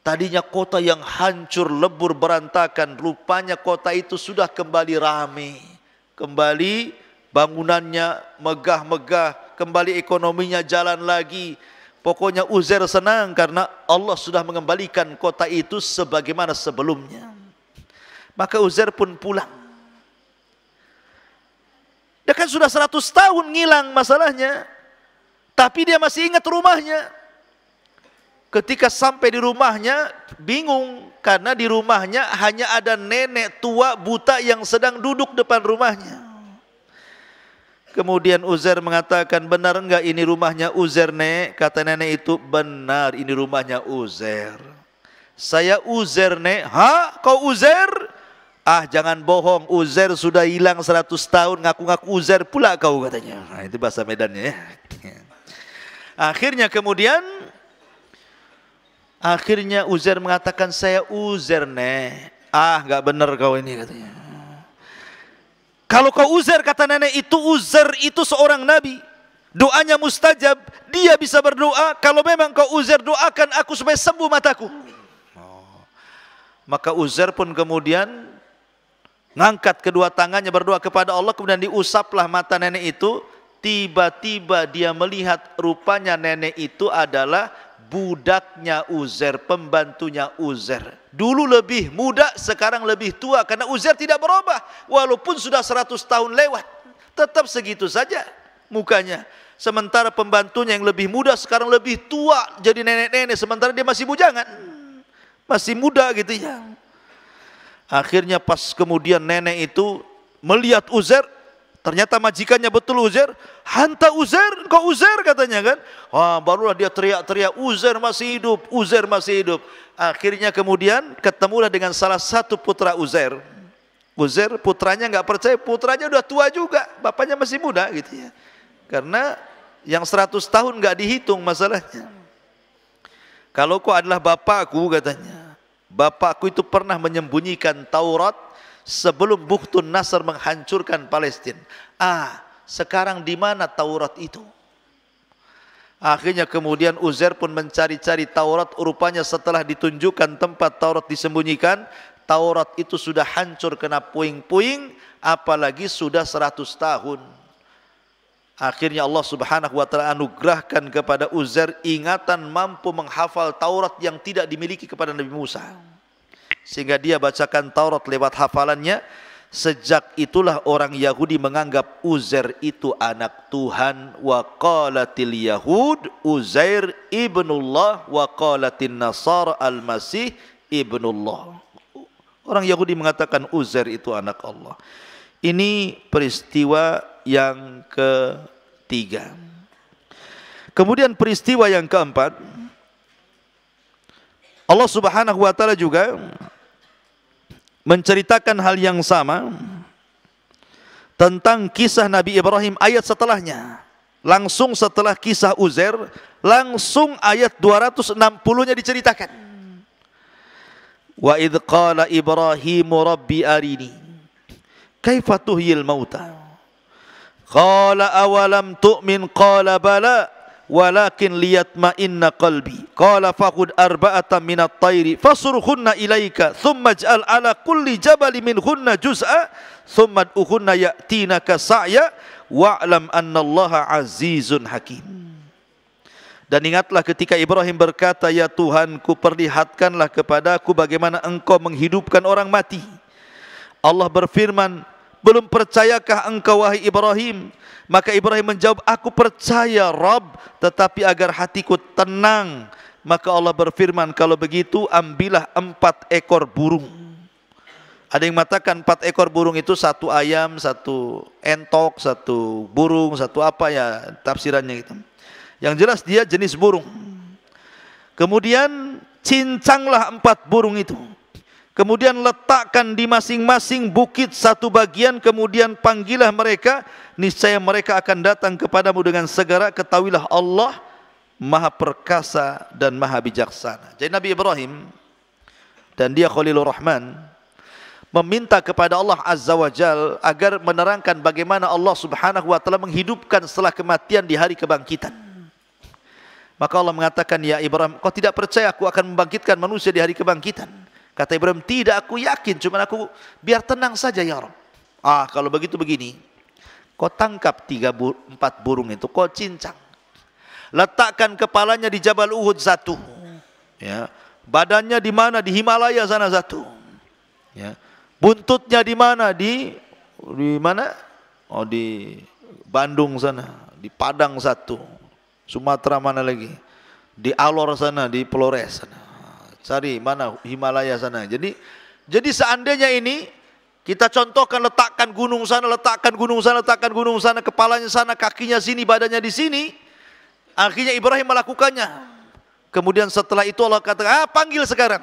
Tadinya kota yang hancur, lebur, berantakan, rupanya kota itu sudah kembali ramai. Kembali bangunannya megah-megah, kembali ekonominya jalan lagi. Pokoknya Uzair senang karena Allah sudah mengembalikan kota itu sebagaimana sebelumnya. Maka Uzair pun pulang. Dia kan sudah 100 tahun ngilang masalahnya. Tapi dia masih ingat rumahnya. Ketika sampai di rumahnya bingung karena di rumahnya hanya ada nenek tua buta yang sedang duduk depan rumahnya. Kemudian Uzer mengatakan, benar enggak ini rumahnya Uzer nek? Kata nenek itu, benar ini rumahnya Uzer. Saya Uzer nek, ha kau Uzer? Ah jangan bohong, Uzer sudah hilang 100 tahun, ngaku-ngaku Uzer pula kau katanya. Nah, itu bahasa Medannya ya. Akhirnya kemudian, akhirnya Uzer mengatakan, saya Uzer nek. Ah enggak benar kau ini katanya. Kalau kau uzer kata nenek itu uzer itu seorang nabi. Doanya mustajab, dia bisa berdoa. Kalau memang kau uzer doakan aku supaya sembuh mataku. Oh. Maka uzer pun kemudian ngangkat kedua tangannya berdoa kepada Allah kemudian diusaplah mata nenek itu. Tiba-tiba dia melihat rupanya nenek itu adalah budaknya Uzer pembantunya Uzer Dulu lebih muda, sekarang lebih tua karena Uzer tidak berubah walaupun sudah 100 tahun lewat. Tetap segitu saja mukanya. Sementara pembantunya yang lebih muda sekarang lebih tua jadi nenek-nenek sementara dia masih bujangan. Masih muda gitu ya. Akhirnya pas kemudian nenek itu melihat Uzer Ternyata majikannya betul Uzer, Hanta Uzer, kok Uzer katanya kan. Wah, barulah dia teriak-teriak, Uzer masih hidup, Uzer masih hidup. Akhirnya kemudian ketemulah dengan salah satu putra Uzer, Uzer putranya nggak percaya, putranya udah tua juga, bapaknya masih muda gitu ya. Karena yang 100 tahun nggak dihitung masalahnya. Kalau kau adalah bapakku katanya. Bapakku itu pernah menyembunyikan Taurat sebelum Bukhtun Nasr menghancurkan Palestina. Ah, sekarang di mana Taurat itu? Akhirnya kemudian Uzair pun mencari-cari Taurat. Rupanya setelah ditunjukkan tempat Taurat disembunyikan, Taurat itu sudah hancur kena puing-puing, apalagi sudah 100 tahun. Akhirnya Allah subhanahu wa ta'ala anugerahkan kepada Uzair ingatan mampu menghafal Taurat yang tidak dimiliki kepada Nabi Musa. Sehingga dia bacakan Taurat lewat hafalannya. Sejak itulah orang Yahudi menganggap Uzair itu anak Tuhan. Wa qalatil Yahud Uzair ibnullah wa qalatin Nasar al-Masih ibnullah. Orang Yahudi mengatakan Uzair itu anak Allah. Ini peristiwa yang ketiga. Kemudian peristiwa yang keempat, Allah Subhanahu wa taala juga menceritakan hal yang sama tentang kisah Nabi Ibrahim ayat setelahnya. Langsung setelah kisah Uzair, langsung ayat 260-nya diceritakan. Wa idh qala Ibrahimu rabbi arini kaifa tuhyil mauta? Qala awalam tu'min qala bala walakin liyat ma inna qalbi qala faqud arba'ata min at tayri fasurhunna ilaika thumma ij'al ala kulli jabalin min hunna juz'a thumma uhunna ya'tinaka sa'ya wa'lam Allah azizun hakim dan ingatlah ketika Ibrahim berkata, Ya Tuhanku perlihatkanlah kepadaku bagaimana engkau menghidupkan orang mati. Allah berfirman, belum percayakah engkau wahai Ibrahim? Maka Ibrahim menjawab, aku percaya Rob, tetapi agar hatiku tenang. Maka Allah berfirman, kalau begitu ambillah empat ekor burung. Ada yang mengatakan empat ekor burung itu satu ayam, satu entok, satu burung, satu apa ya tafsirannya itu. Yang jelas dia jenis burung. Kemudian cincanglah empat burung itu. Kemudian letakkan di masing-masing bukit satu bagian, kemudian panggillah mereka, niscaya mereka akan datang kepadamu dengan segera, ketahuilah Allah Maha Perkasa dan Maha Bijaksana. Jadi Nabi Ibrahim dan dia Khalilur Rahman meminta kepada Allah Azza wa Jal agar menerangkan bagaimana Allah Subhanahu wa taala menghidupkan setelah kematian di hari kebangkitan. Maka Allah mengatakan, Ya Ibrahim, kau tidak percaya aku akan membangkitkan manusia di hari kebangkitan. Kata Ibrahim, tidak aku yakin, cuma aku biar tenang saja ya Rob. Ah, kalau begitu begini, kau tangkap tiga bu empat burung itu, kau cincang. Letakkan kepalanya di Jabal Uhud satu. Ya. Badannya di mana? Di Himalaya sana satu. Ya. Buntutnya di mana? Di di mana? Oh di Bandung sana, di Padang satu. Sumatera mana lagi? Di Alor sana, di Flores sana. Sari, mana Himalaya sana. Jadi jadi seandainya ini kita contohkan letakkan gunung sana, letakkan gunung sana, letakkan gunung sana, kepalanya sana, kakinya sini, badannya di sini. Akhirnya Ibrahim melakukannya. Kemudian setelah itu Allah katakan, ah, panggil sekarang.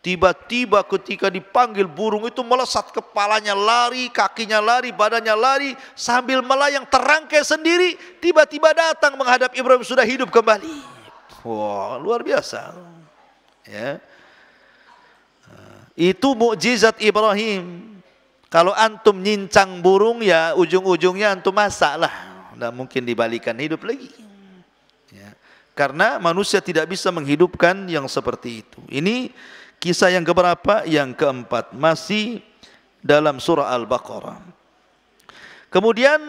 Tiba-tiba ketika dipanggil burung itu melesat kepalanya lari, kakinya lari, badannya lari sambil melayang terangkai sendiri tiba-tiba datang menghadap Ibrahim sudah hidup kembali. Wah, wow, luar biasa. Ya. Eh, itu mukjizat Ibrahim. Kalau antum nyincang burung ya ujung-ujungnya antum masalah lah. Tidak mungkin dibalikan hidup lagi. Ya. Karena manusia tidak bisa menghidupkan yang seperti itu. Ini kisah yang keberapa? Yang keempat. Masih dalam surah Al-Baqarah. Kemudian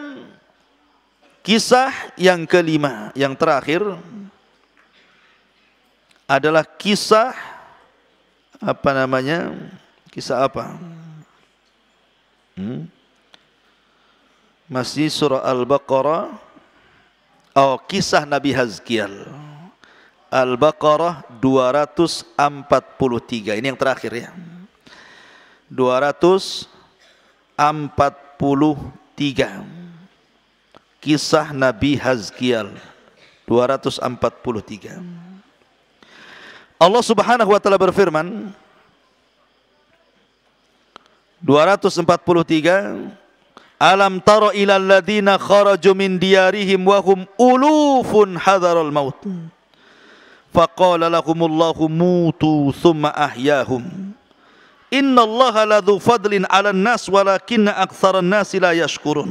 kisah yang kelima, yang terakhir adalah kisah apa namanya? Kisah apa? Hmm? Masih surah Al-Baqarah. Oh, kisah Nabi hazkiyal Al-Baqarah 243. Ini yang terakhir ya. 243. Kisah Nabi puluh 243. Allah Subhanahu wa taala berfirman 243 Alam tara ilal ladina kharaju min diyarihim wa hum ulufun hadaral maut faqala lahumullahu mutu thumma ahyahum Inna ladzu fadlin 'alan nas walakinna aktsaran nasi la yashkurun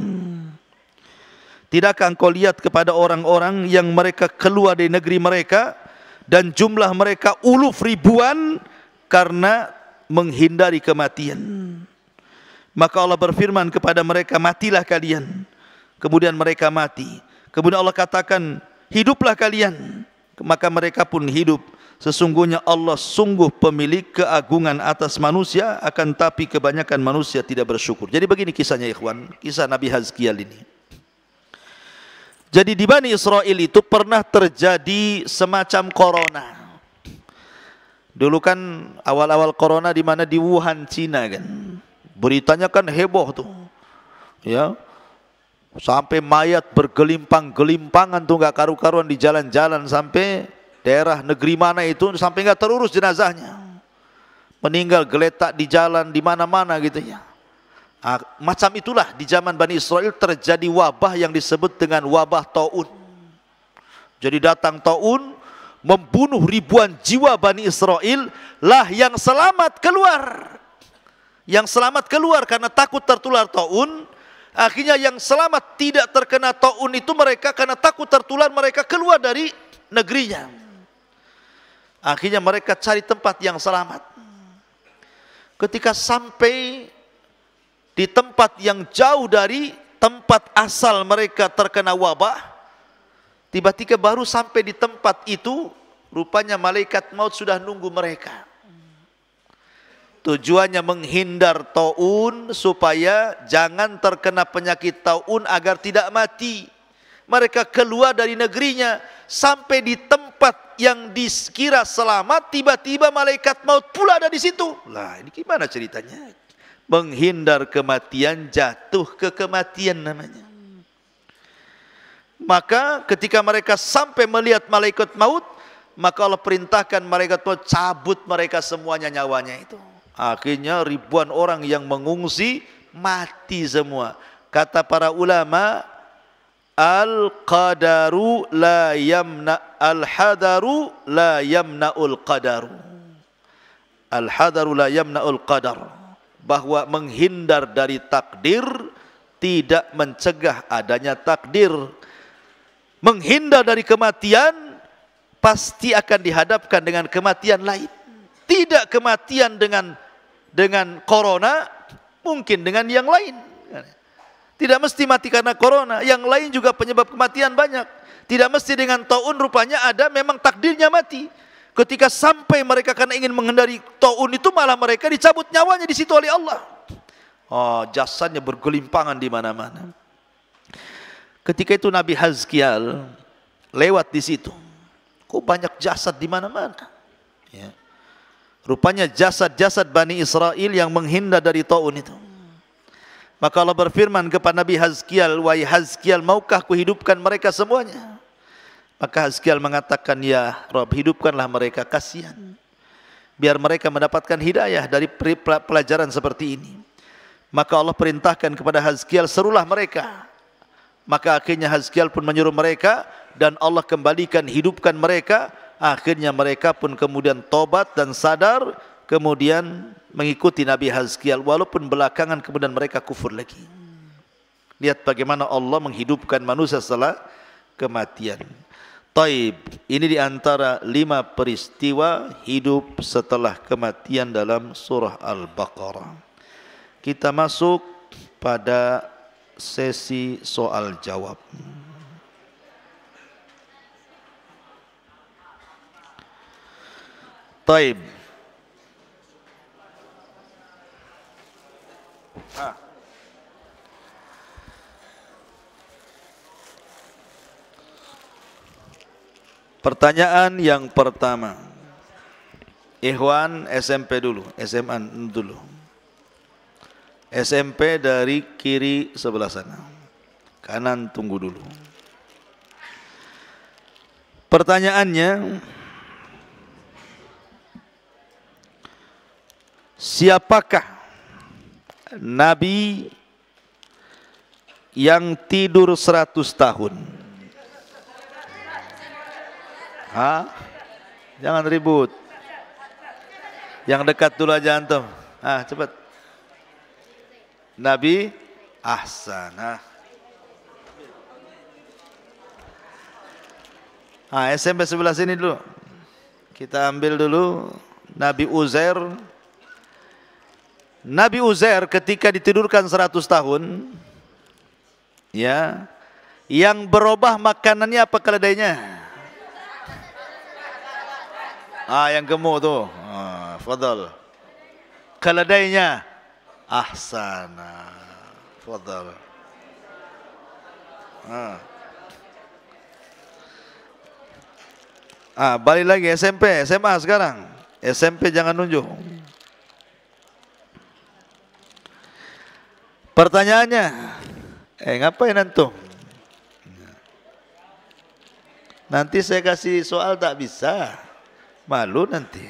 Tidakkah engkau lihat kepada orang-orang yang mereka keluar dari negeri mereka dan jumlah mereka uluf ribuan karena menghindari kematian. Maka Allah berfirman kepada mereka, matilah kalian. Kemudian mereka mati. Kemudian Allah katakan, hiduplah kalian. Maka mereka pun hidup. Sesungguhnya Allah sungguh pemilik keagungan atas manusia, akan tapi kebanyakan manusia tidak bersyukur. Jadi begini kisahnya ikhwan, kisah Nabi Hazkiyal ini. Jadi di Bani Israel itu pernah terjadi semacam corona. Dulu kan awal-awal corona di mana di Wuhan, Cina kan. Beritanya kan heboh tuh. Ya. Sampai mayat bergelimpang-gelimpangan tuh gak karu-karuan di jalan-jalan sampai daerah negeri mana itu sampai gak terurus jenazahnya. Meninggal geletak di jalan di mana-mana gitu ya. Ah, macam itulah di zaman Bani Israel terjadi wabah yang disebut dengan wabah taun. Jadi datang taun membunuh ribuan jiwa Bani Israel lah yang selamat keluar. Yang selamat keluar karena takut tertular taun. Akhirnya yang selamat tidak terkena taun itu mereka karena takut tertular mereka keluar dari negerinya. Akhirnya mereka cari tempat yang selamat. Ketika sampai di tempat yang jauh dari tempat asal mereka terkena wabah, tiba-tiba baru sampai di tempat itu, rupanya malaikat maut sudah nunggu mereka. Tujuannya menghindar taun supaya jangan terkena penyakit taun agar tidak mati. Mereka keluar dari negerinya sampai di tempat yang dikira selamat, tiba-tiba malaikat maut pula ada di situ. Lah, ini gimana ceritanya? menghindar kematian jatuh ke kematian namanya. Maka ketika mereka sampai melihat malaikat maut, maka Allah perintahkan malaikat maut cabut mereka semuanya nyawanya itu. Akhirnya ribuan orang yang mengungsi mati semua. Kata para ulama, al-qadaru la yamna al-hadaru la yamna ul qadaru. Al-hadaru la yamna ul qadaru bahwa menghindar dari takdir tidak mencegah adanya takdir. Menghindar dari kematian pasti akan dihadapkan dengan kematian lain. Tidak kematian dengan dengan corona, mungkin dengan yang lain. Tidak mesti mati karena corona, yang lain juga penyebab kematian banyak. Tidak mesti dengan taun rupanya ada memang takdirnya mati. Ketika sampai mereka karena ingin menghindari taun itu malah mereka dicabut nyawanya di situ oleh Allah. Oh, ah, jasanya bergelimpangan di mana-mana. Ketika itu Nabi Hazkial lewat di situ. Kok banyak jasad di mana-mana? Ya. Rupanya jasad-jasad Bani Israel yang menghindar dari taun itu. Maka Allah berfirman kepada Nabi Hazkial, "Wahai Hazkial, maukah kuhidupkan mereka semuanya?" Maka Hazkiel mengatakan, ya Rob, hidupkanlah mereka, kasihan. Biar mereka mendapatkan hidayah dari pelajaran seperti ini. Maka Allah perintahkan kepada Hazkiel, serulah mereka. Maka akhirnya Hazkiel pun menyuruh mereka dan Allah kembalikan, hidupkan mereka. Akhirnya mereka pun kemudian tobat dan sadar. Kemudian mengikuti Nabi Hazkiel. Walaupun belakangan kemudian mereka kufur lagi. Lihat bagaimana Allah menghidupkan manusia setelah kematian. Taib, ini diantara lima peristiwa hidup setelah kematian dalam surah Al-Baqarah. Kita masuk pada sesi soal jawab. Taib. Ah. Pertanyaan yang pertama. Ikhwan SMP dulu, SMA dulu. SMP dari kiri sebelah sana. Kanan tunggu dulu. Pertanyaannya Siapakah Nabi yang tidur seratus tahun? Hah? Jangan ribut. Yang dekat dulu aja antum. Ah, cepat. Nabi Ahsanah. Ah, ah SMP sebelah sini dulu. Kita ambil dulu Nabi Uzair. Nabi Uzair ketika ditidurkan 100 tahun, ya, yang berubah makanannya apa keledainya? Ah, yang gemuk tuh. Ah, fadal. Keledainya. Ahsana. Fadal. Ah. ah, balik lagi SMP, SMA sekarang. SMP jangan nunjuk. Pertanyaannya, eh ngapain antum? Nanti saya kasih soal tak bisa. Malu nanti.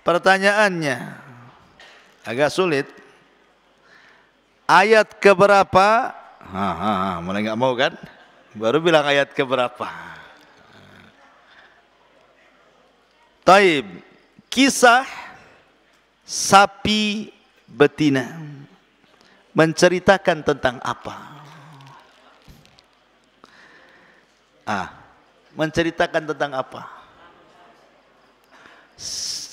Pertanyaannya agak sulit. Ayat keberapa? Ha, ha, ha, mulai nggak mau kan? Baru bilang ayat keberapa. Taib, kisah sapi betina menceritakan tentang apa? Ah, menceritakan tentang apa?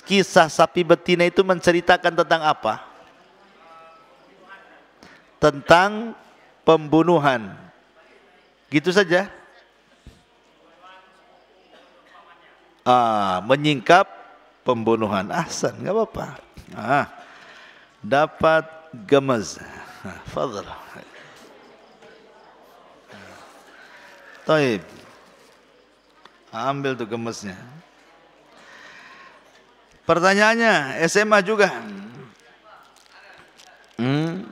Kisah sapi betina itu menceritakan tentang apa? Tentang pembunuhan. Gitu saja. Ah, menyingkap pembunuhan. Ahsan, enggak apa-apa. Ah, dapat gemes. Ah, fadl. Taib. Ambil tuh gemesnya. Pertanyaannya SMA juga. Hmm.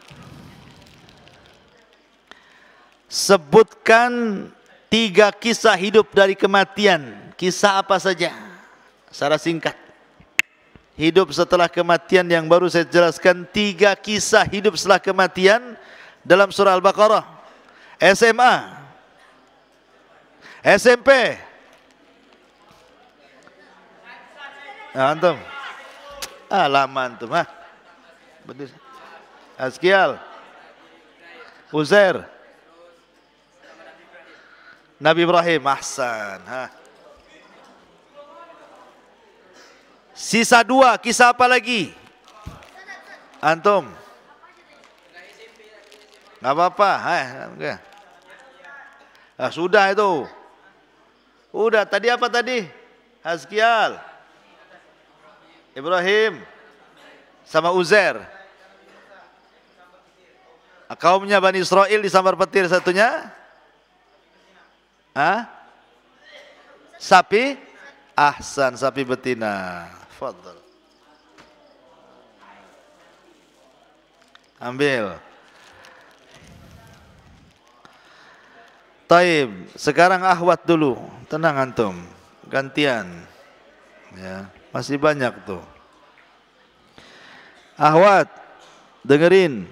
Sebutkan tiga kisah hidup dari kematian. Kisah apa saja? Secara singkat. Hidup setelah kematian yang baru saya jelaskan. Tiga kisah hidup setelah kematian dalam surah Al-Baqarah. SMA. SMP. Antum. Ah, Alaman antum, ah, ah. Betul. Askial. Uzair. Nabi Ibrahim, Hasan. Ha. Ah. Sisa dua, kisah apa lagi? Antum. Gak apa-apa. Ha. Ah, sudah itu. Udah, tadi apa tadi? Haskial. Ibrahim sama Uzer, Kaumnya Bani Israel disambar petir satunya. Hah? Sapi? Ahsan, sapi betina. Fadl. Ambil. Taib, sekarang ahwat dulu. Tenang antum, gantian. Ya, masih banyak tuh. Ahwat, dengerin.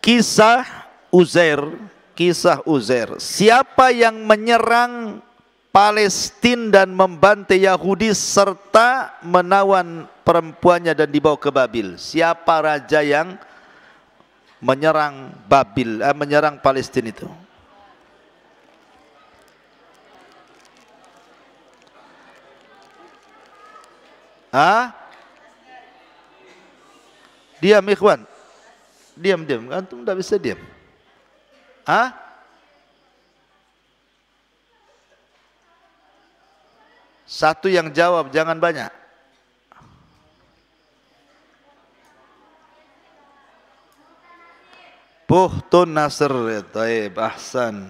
Kisah Uzair, kisah Uzair. Siapa yang menyerang Palestina dan membantai Yahudi serta menawan perempuannya dan dibawa ke Babil? Siapa raja yang menyerang Babil, eh, menyerang Palestina itu? Ah, Diam ikhwan. Diam diam. Antum tidak bisa diam. Ah, Satu yang jawab, jangan banyak. Buhtun Nasir. Taib, ahsan.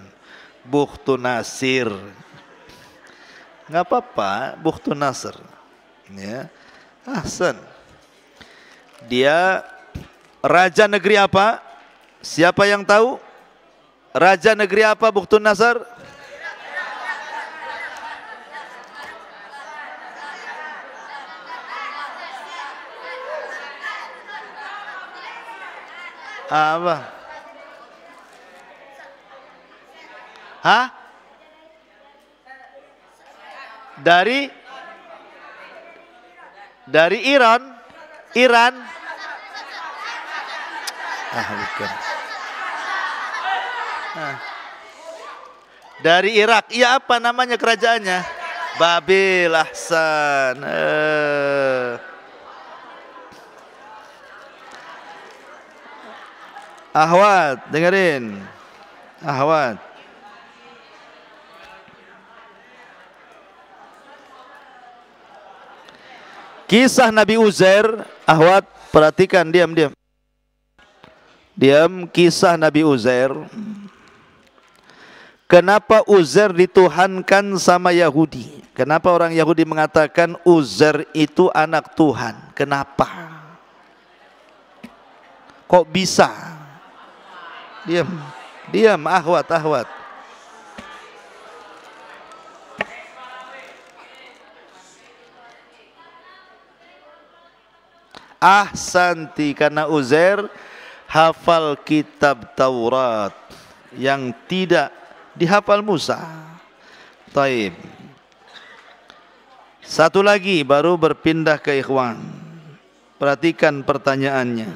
Buhtun Nasir. Enggak apa-apa, Buhtun Nasir. Ya. Ahsan. Dia raja negeri apa? Siapa yang tahu? Raja negeri apa Buktun Nasar? Apa? Hah? Dari dari Iran. Iran. Ah, bukan. Ah. Dari Irak. Iya apa namanya kerajaannya? Babil Ahsan. Eh. Ahwat, dengerin. Ahwat. Kisah Nabi Uzair, Ahwat perhatikan diam-diam. Diam kisah Nabi Uzair. Kenapa Uzair dituhankan sama Yahudi? Kenapa orang Yahudi mengatakan Uzair itu anak Tuhan? Kenapa? Kok bisa? Diam. Diam, ahwat, ahwat. Ahsanti karena Uzair hafal kitab Taurat yang tidak dihafal Musa. Taib. Satu lagi baru berpindah ke ikhwan. Perhatikan pertanyaannya.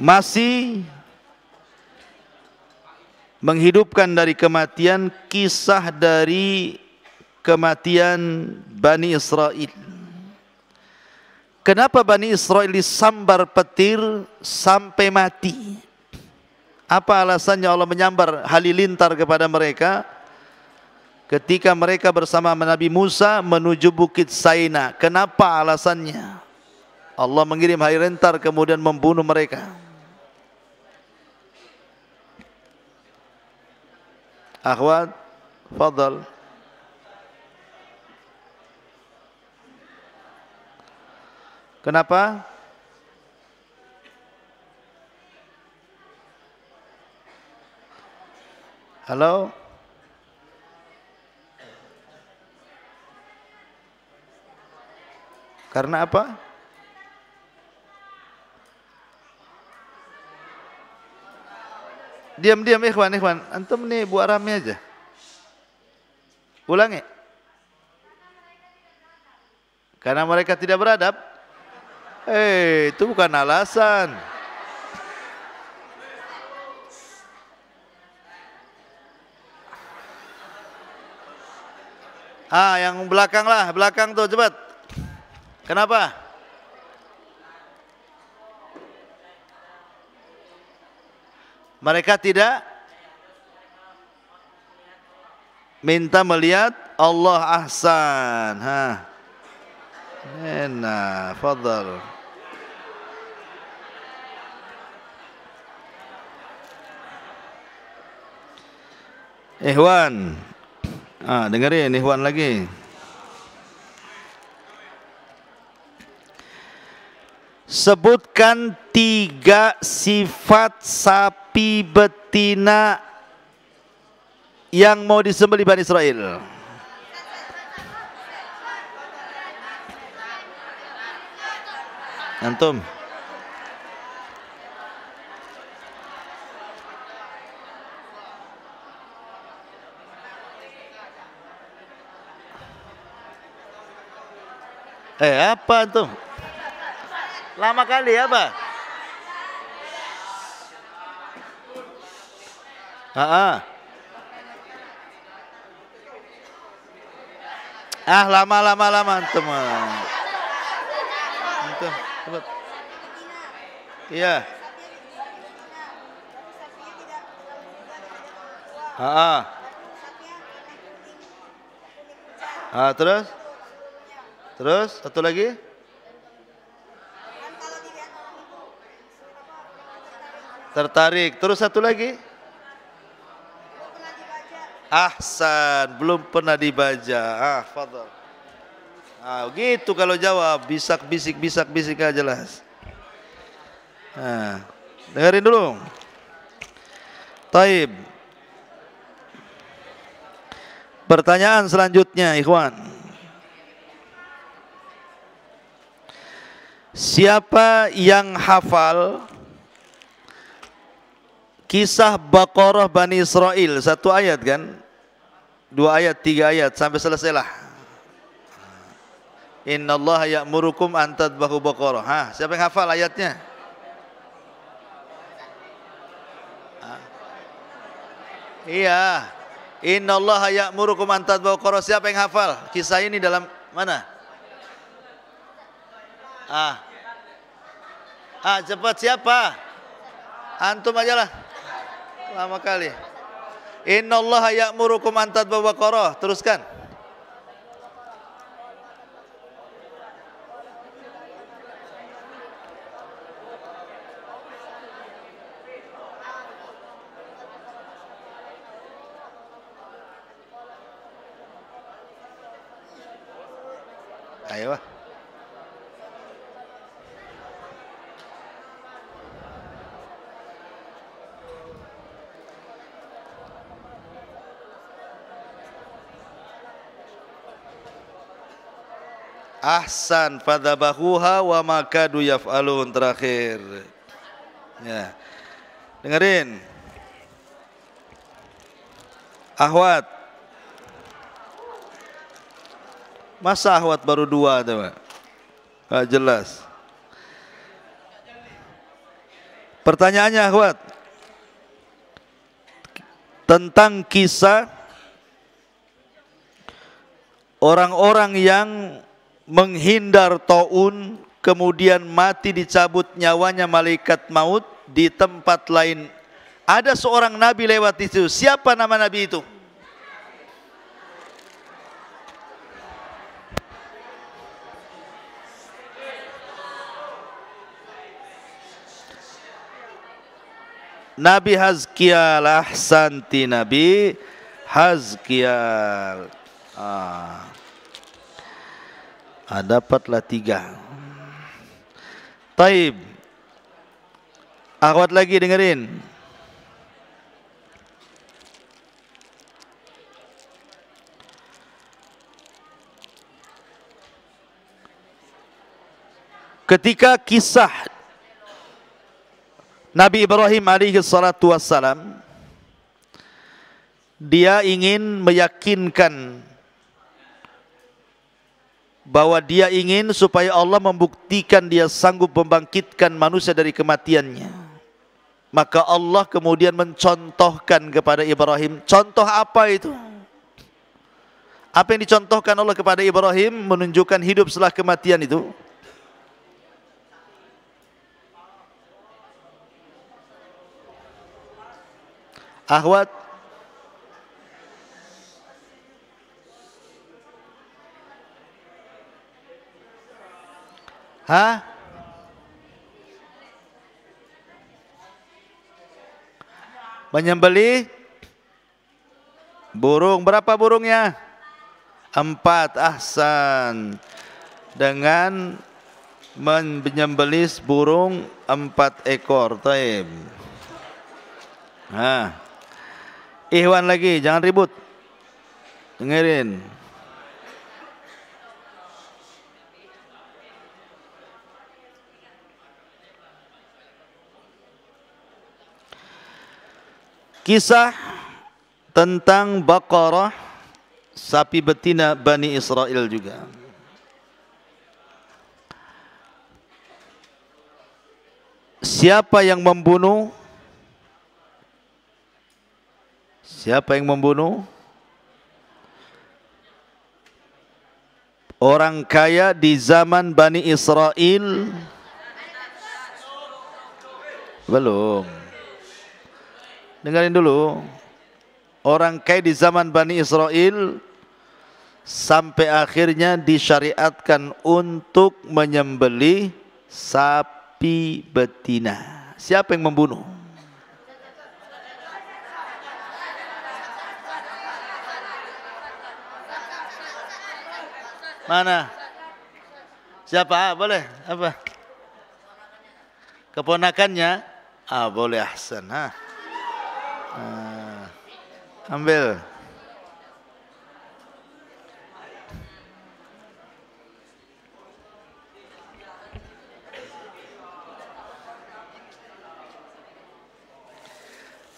Masih menghidupkan dari kematian kisah dari kematian Bani Israel. Kenapa Bani Israel disambar petir sampai mati? Apa alasannya Allah menyambar halilintar kepada mereka? Ketika mereka bersama Nabi Musa menuju Bukit Saina. Kenapa alasannya? Allah mengirim halilintar kemudian membunuh mereka. Akhwat, fadal. Kenapa? Halo? Karena apa? Diam-diam ikhwan, ikhwan. Antum nih buat rame aja. Ulangi. Karena mereka tidak beradab, Eh, hey, itu bukan alasan. Ah, yang belakang lah, belakang tuh cepat. Kenapa? Mereka tidak minta melihat Allah ahsan. Hah. هنا تفضل Ihwan ah dengerin Ihwan lagi Sebutkan tiga sifat sapi betina yang mau disembelih Bani Israel. antum Eh apa antum? Lama kali apa? Ah, ah lama lama lama antum. Antum. Cepat. Iya. Ah. Ah, terus? Terus satu lagi? Tertarik. Terus satu lagi? Ahsan, belum pernah dibaca. Ah, fadhal. Ah gitu kalau jawab bisak bisik bisak bisik aja jelas. Nah, dengerin dulu. Taib. Pertanyaan selanjutnya, Ikhwan. Siapa yang hafal kisah Baqarah Bani Israel? Satu ayat kan? Dua ayat, tiga ayat, sampai selesailah. Innallaha ya'murukum an tadbahu baqarah. Hah, siapa yang hafal ayatnya? Hah? Iya. Innallaha ya'murukum an tadbahu baqarah. Siapa yang hafal? Kisah ini dalam mana? Ah. Ah, cepat siapa? Antum ajalah. Lama kali. Innallaha ya'murukum an tadbahu baqarah. Teruskan. วะ ahsan fadabahuha wa makadu yaf'alun terakhir ya dengerin ahwat Masa ahwat baru dua itu Pak? Nah, jelas. Pertanyaannya ahwat tentang kisah orang-orang yang menghindar taun kemudian mati dicabut nyawanya malaikat maut di tempat lain. Ada seorang nabi lewat itu. Siapa nama nabi itu? Nabi Hazkial ahsanti Nabi Hazkial. Ah. ah dapatlah tiga. Taib. Akhwat lagi dengerin. Ketika kisah Nabi Ibrahim alaihi salatu wassalam dia ingin meyakinkan bahwa dia ingin supaya Allah membuktikan dia sanggup membangkitkan manusia dari kematiannya. Maka Allah kemudian mencontohkan kepada Ibrahim. Contoh apa itu? Apa yang dicontohkan Allah kepada Ibrahim menunjukkan hidup setelah kematian itu? Ahwat Hah? Menyembeli burung. Berapa burungnya? Empat. Ahsan. Dengan menyembeli burung empat ekor. time. Nah. Ikhwan lagi, jangan ribut. Dengerin. Kisah tentang Baqarah sapi betina Bani Israel juga. Siapa yang membunuh Siapa yang membunuh? Orang kaya di zaman Bani Israel Belum Dengarin dulu Orang kaya di zaman Bani Israel Sampai akhirnya disyariatkan untuk menyembeli sapi betina Siapa yang membunuh? Mana? Siapa? Ah, boleh. Apa? Keponakannya? Ah, boleh Ahsan. Ha. Ah. ah. Ambil.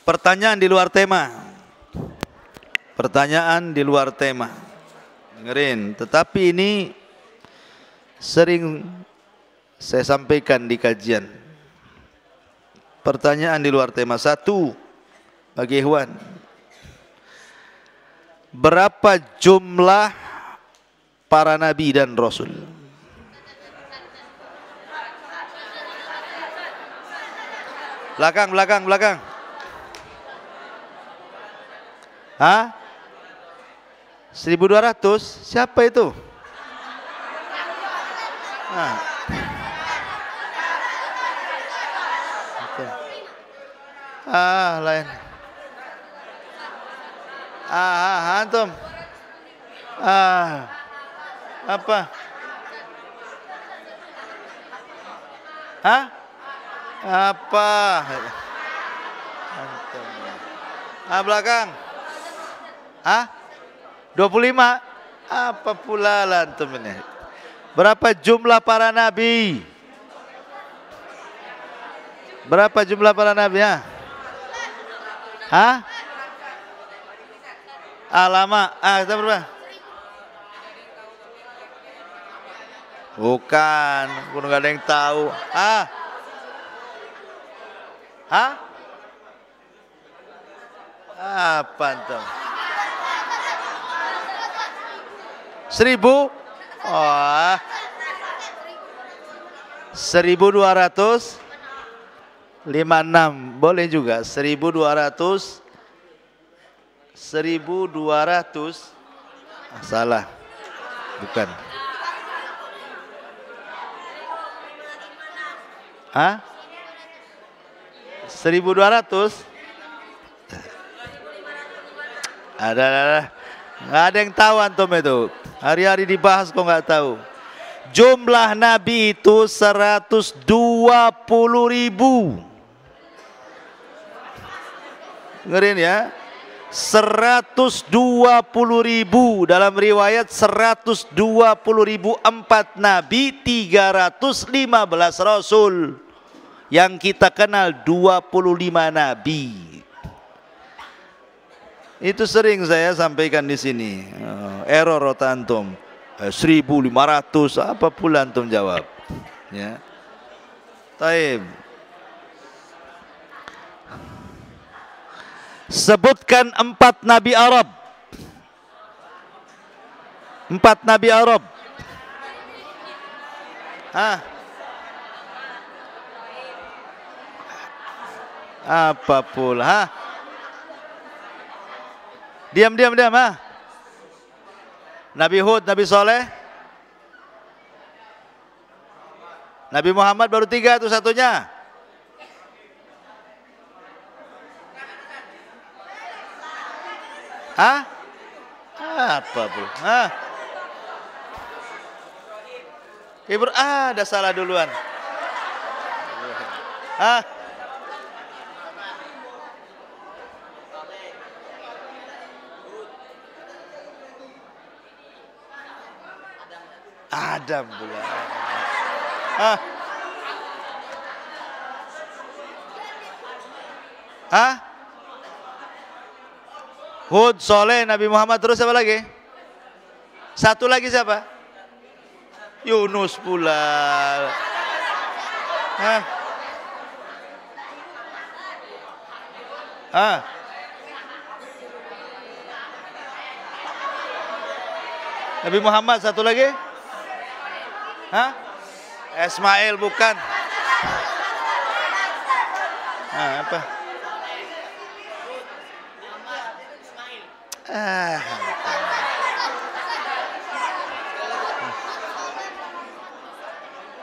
Pertanyaan di luar tema. Pertanyaan di luar tema dengerin. Tetapi ini sering saya sampaikan di kajian. Pertanyaan di luar tema satu bagi Ikhwan. Berapa jumlah para nabi dan rasul? Belakang, belakang, belakang. Hah? 1200 siapa itu? Nah. Ah, lain. Ah, ah, antum. Ah. Apa? Hah? Apa? Antum. Ah, belakang. Hah? 25 apa pula lantum ini? Berapa jumlah para nabi? Berapa jumlah para nabi ya? Hah? Ah, Alama, ah kita berapa? Bukan, pun gak ada yang tahu. Hah? Hah? Apa ah, tuh? Seribu? Wah. Seribu dua ratus? Lima enam. Boleh juga. Seribu dua ratus? Seribu dua ratus? Ah, salah. Bukan. Hah? Seribu dua ratus? Ada, ada, ada. Nggak ada yang tahu antum itu. Hari-hari dibahas kok nggak tahu. Jumlah nabi itu 120 ribu. Dengerin ya. 120 ribu dalam riwayat 120 ribu empat nabi 315 rasul yang kita kenal 25 nabi itu sering saya sampaikan di sini. Eh, error rotantum. 1500 eh, apa pula antum jawab. Ya. Taib. Sebutkan empat nabi Arab. Empat nabi Arab. Ah. Apa pula? Hah? Diam, diam, diam. Ha? Nabi Hud, Nabi Soleh. Nabi Muhammad baru tiga itu satunya. Hah? Apa bu Hah? Ibrahim, ah, ada salah duluan. Hah? Adam pula. Hah? Hah? Hud, Soleh, Nabi Muhammad terus apa lagi? Satu lagi siapa? Yunus pula. Hah? Hah? Nabi Muhammad satu lagi? Hah? Ismail bukan. Nah, apa? Ah.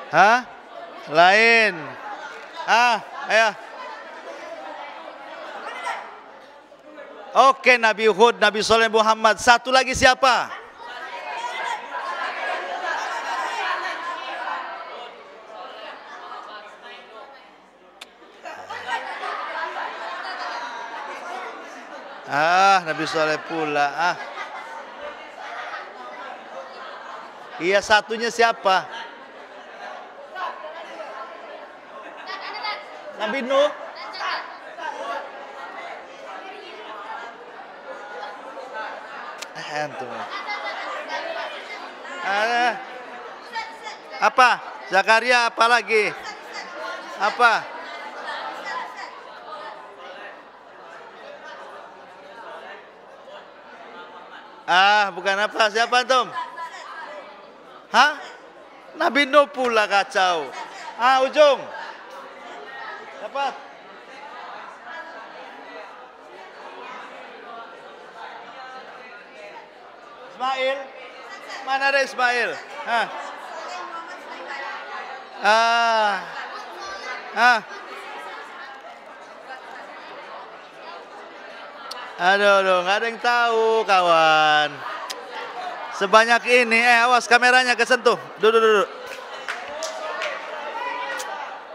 Hah? Lain. Ah, ayo. Oke Nabi Hud, Nabi Soleh Muhammad. Satu lagi siapa? Ah, Nabi Soleh pula. Ah. Iya, satunya siapa? Nabi Nuh. Eh, ah, apa? Zakaria apa lagi? Apa? Ah, bukan apa? Siapa antum? Hah? Nabi Nuh pula kacau. Ah, ujung. siapa Ismail. Mana ada Ismail? Hah? Ah. Ah. Aduh, aduh, nggak ada yang tahu kawan. Sebanyak ini, eh awas kameranya kesentuh. Duduk, duduk.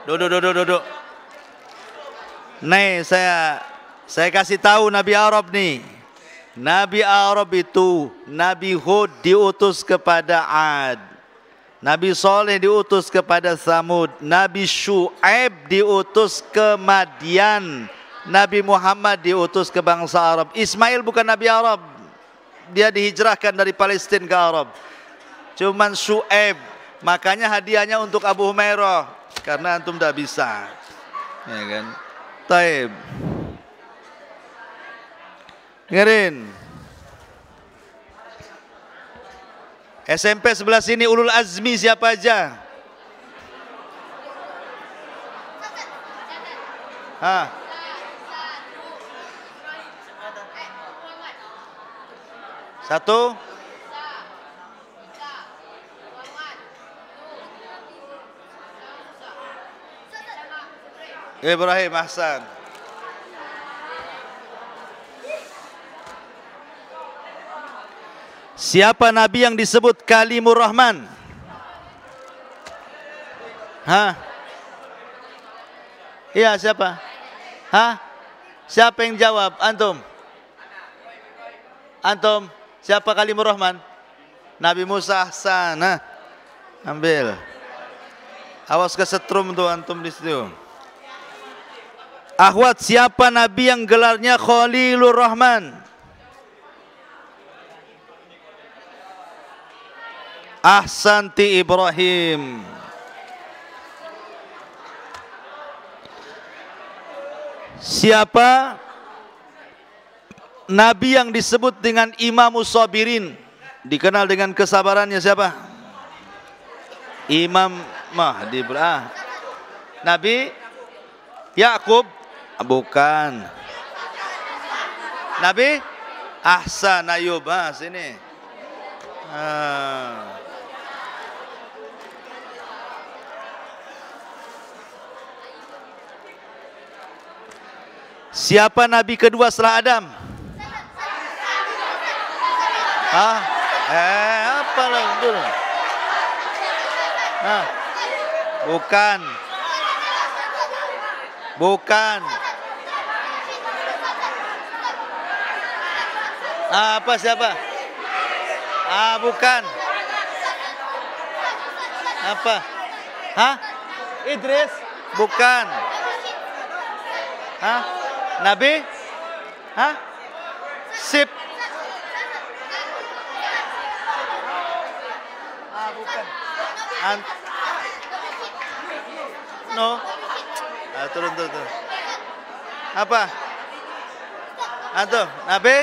Duduk, duduk, duduk. Nih saya saya kasih tahu Nabi Arab nih. Nabi Arab itu Nabi Hud diutus kepada Ad. Nabi Soleh diutus kepada Samud, Nabi Shu'aib diutus ke Madian, Nabi Muhammad diutus ke bangsa Arab. Ismail bukan Nabi Arab. Dia dihijrahkan dari Palestina ke Arab. Cuman Su'eb. Makanya hadiahnya untuk Abu Humairah. Karena antum tidak bisa. Ya kan? Taib. Dengerin. SMP sebelah sini Ulul Azmi siapa aja? Hah? Satu. Ibrahim Hasan. Siapa nabi yang disebut Kalimur Rahman? Hah? Iya, siapa? Hah? Siapa yang jawab? Antum? Antum? Siapa Kalimur Rahman? Nabi Musa sana. Ambil. Awas kesetrum tuh antum di situ. Ahwat siapa nabi yang gelarnya Khalilur Rahman? Ahsanti Ibrahim. Siapa Nabi yang disebut dengan Imam Sabirin dikenal dengan kesabarannya siapa? Imam Mahdi. Ah. Nabi Yakub bukan. Nabi Ahsan Ayub ah, sini. Ah. Siapa nabi kedua setelah Adam? Hah? Eh, apa lah itu? Hah? Bukan. Bukan. Apa siapa? Ah, bukan. Apa? Hah? Idris? Bukan. Hah? Nabi? Hah? Sip. an, no. ah, turun turun. turun. Apa? Antum, Nabi?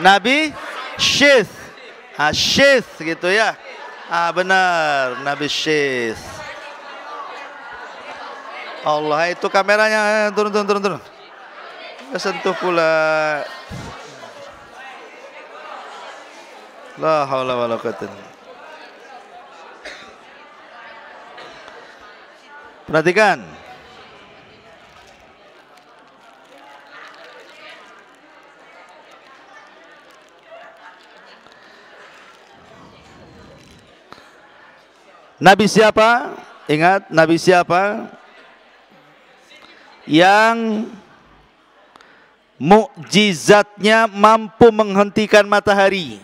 Nabi Syith. Ah, gitu ya. Ah, benar, Nabi Syith. Allah, itu kameranya eh, turun turun turun turun. Kesentuh pula. La haula wala quwwata Perhatikan. Nabi siapa? Ingat, Nabi siapa? Yang mukjizatnya mampu menghentikan matahari.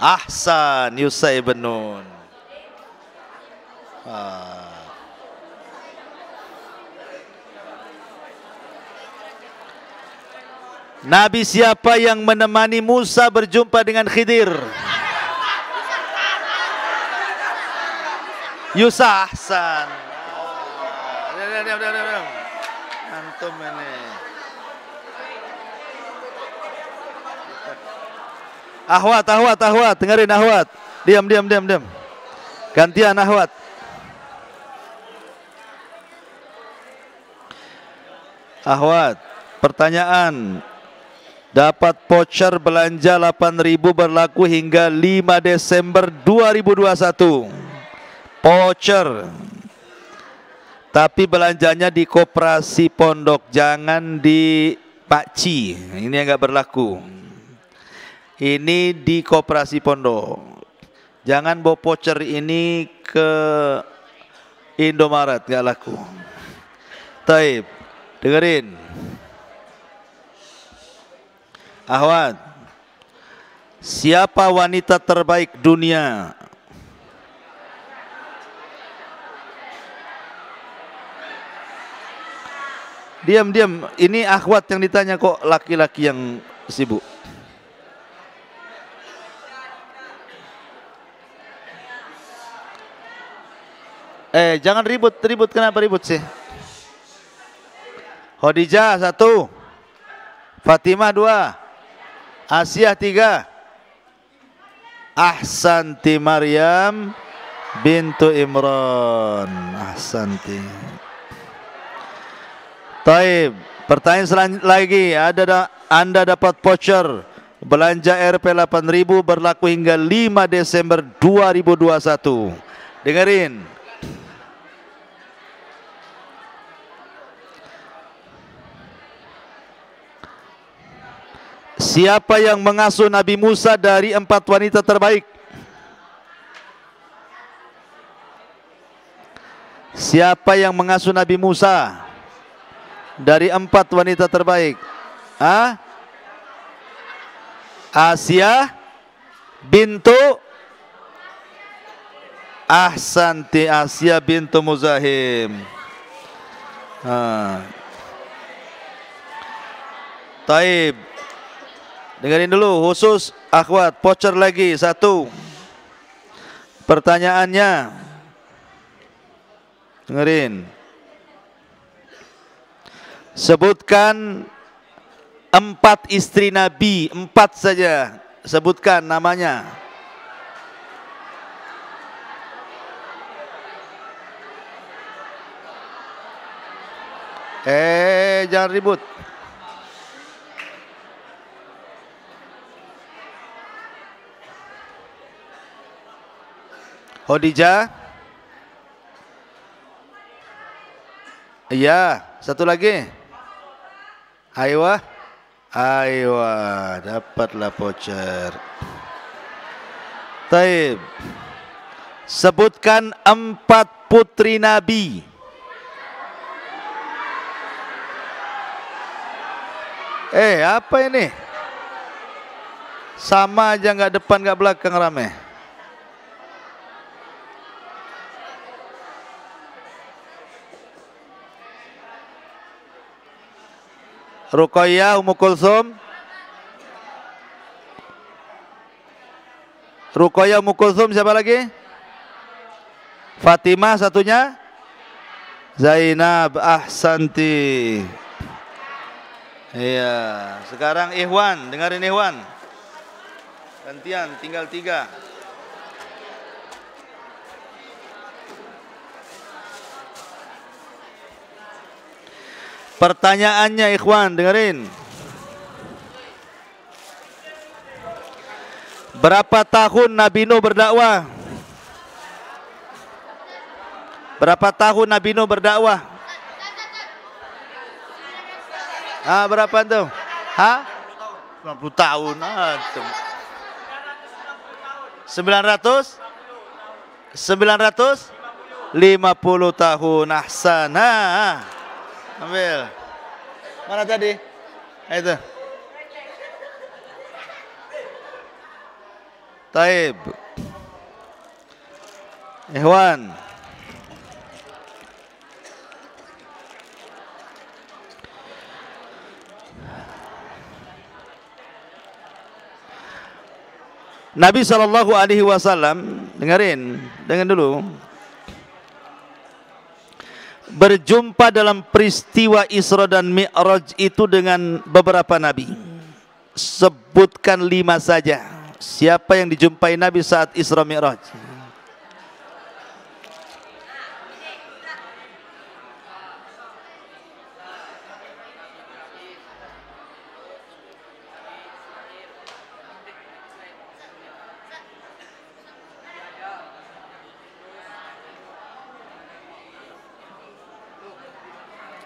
Ahsan Yusai bin Ah. Nabi siapa yang menemani Musa berjumpa dengan Khidir? Yusah Hasan. Ya, ya, ya, Antum ini. Ahwat, ahwat, ahwat. Dengerin ahwat. Diam, diam, diam, diam. Gantian ahwat. Ahwat, pertanyaan. Dapat voucher belanja 8.000 berlaku hingga 5 Desember 2021. Voucher. Tapi belanjanya di koperasi pondok, jangan di pakci. Ini yang berlaku. Ini di koperasi pondok. Jangan bawa voucher ini ke Indomaret, enggak laku. Taib. Dengerin. Ahwat. Siapa wanita terbaik dunia? Diam, diam. Ini akhwat yang ditanya kok laki-laki yang sibuk. Eh, jangan ribut, ribut kenapa ribut sih? Khadijah satu. Fatimah dua. Asiyah tiga. Ahsanti Maryam bintu Imran. Ahsanti. Taib. Pertanyaan selanjutnya lagi. Ada da anda dapat voucher belanja Rp 8000 berlaku hingga 5 Desember 2021. Dengerin. Siapa yang mengasuh Nabi Musa dari empat wanita terbaik? Siapa yang mengasuh Nabi Musa dari empat wanita terbaik? Ah, Asia bintu Ahsanti Asia bintu Muzahim. Taib. Dengerin dulu khusus akhwat pocher lagi satu. Pertanyaannya Dengerin. Sebutkan empat istri Nabi, empat saja. Sebutkan namanya. Eh, jangan ribut. Khadijah. Iya, satu lagi. Aiwa. Aiwa, dapatlah voucher. Taib. Sebutkan empat putri Nabi. Eh, apa ini? Sama aja nggak depan nggak belakang rame. Rukoya Umu Kulsum. Rukoya Umu Kulsum siapa lagi? Fatimah satunya. Zainab Ahsanti. Iya, sekarang Ikhwan, dengarin Ikhwan. Gantian tinggal tiga. Pertanyaannya ikhwan, dengerin. Berapa tahun Nabi Nuh berdakwah? Berapa tahun Nabi Nuh berdakwah? Ah, berapa itu? Hah? 90 tahun. Ah, 900? 900? 50 tahun. Ahsana. Ambil. Mana tadi? Nah, itu. Taib. Ikhwan. Nabi Shallallahu Alaihi Wasallam dengerin, dengar dulu berjumpa dalam peristiwa Isra dan Mi'raj itu dengan beberapa nabi. Sebutkan lima saja. Siapa yang dijumpai Nabi saat Isra Mi'raj?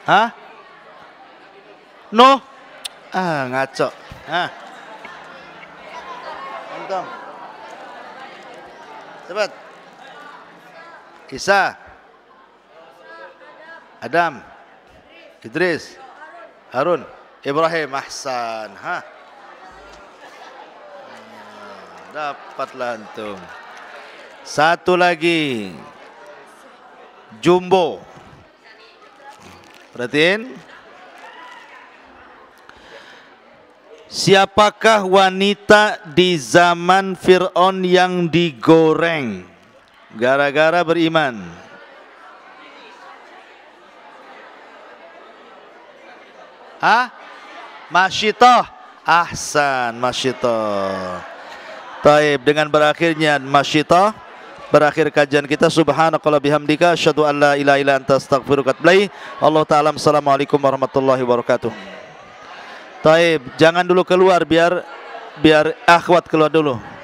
Hah? No? Ah, ngaco. Hah? Antum. Cepat. Isa. Adam. Idris. Harun. Ibrahim. Ahsan. Hah? Ah, Dapat lantung. Satu lagi. Jumbo. Perhatiin. Siapakah wanita di zaman Fir'aun yang digoreng gara-gara beriman? Hah? Masyitoh. Ahsan, Masyitoh. Taib, dengan berakhirnya Masyitoh berakhir kajian kita subhanakallah bihamdika asyhadu an la ilaha illa anta astaghfiruka Allah taala assalamualaikum warahmatullahi wabarakatuh Taib, jangan dulu keluar biar biar akhwat keluar dulu.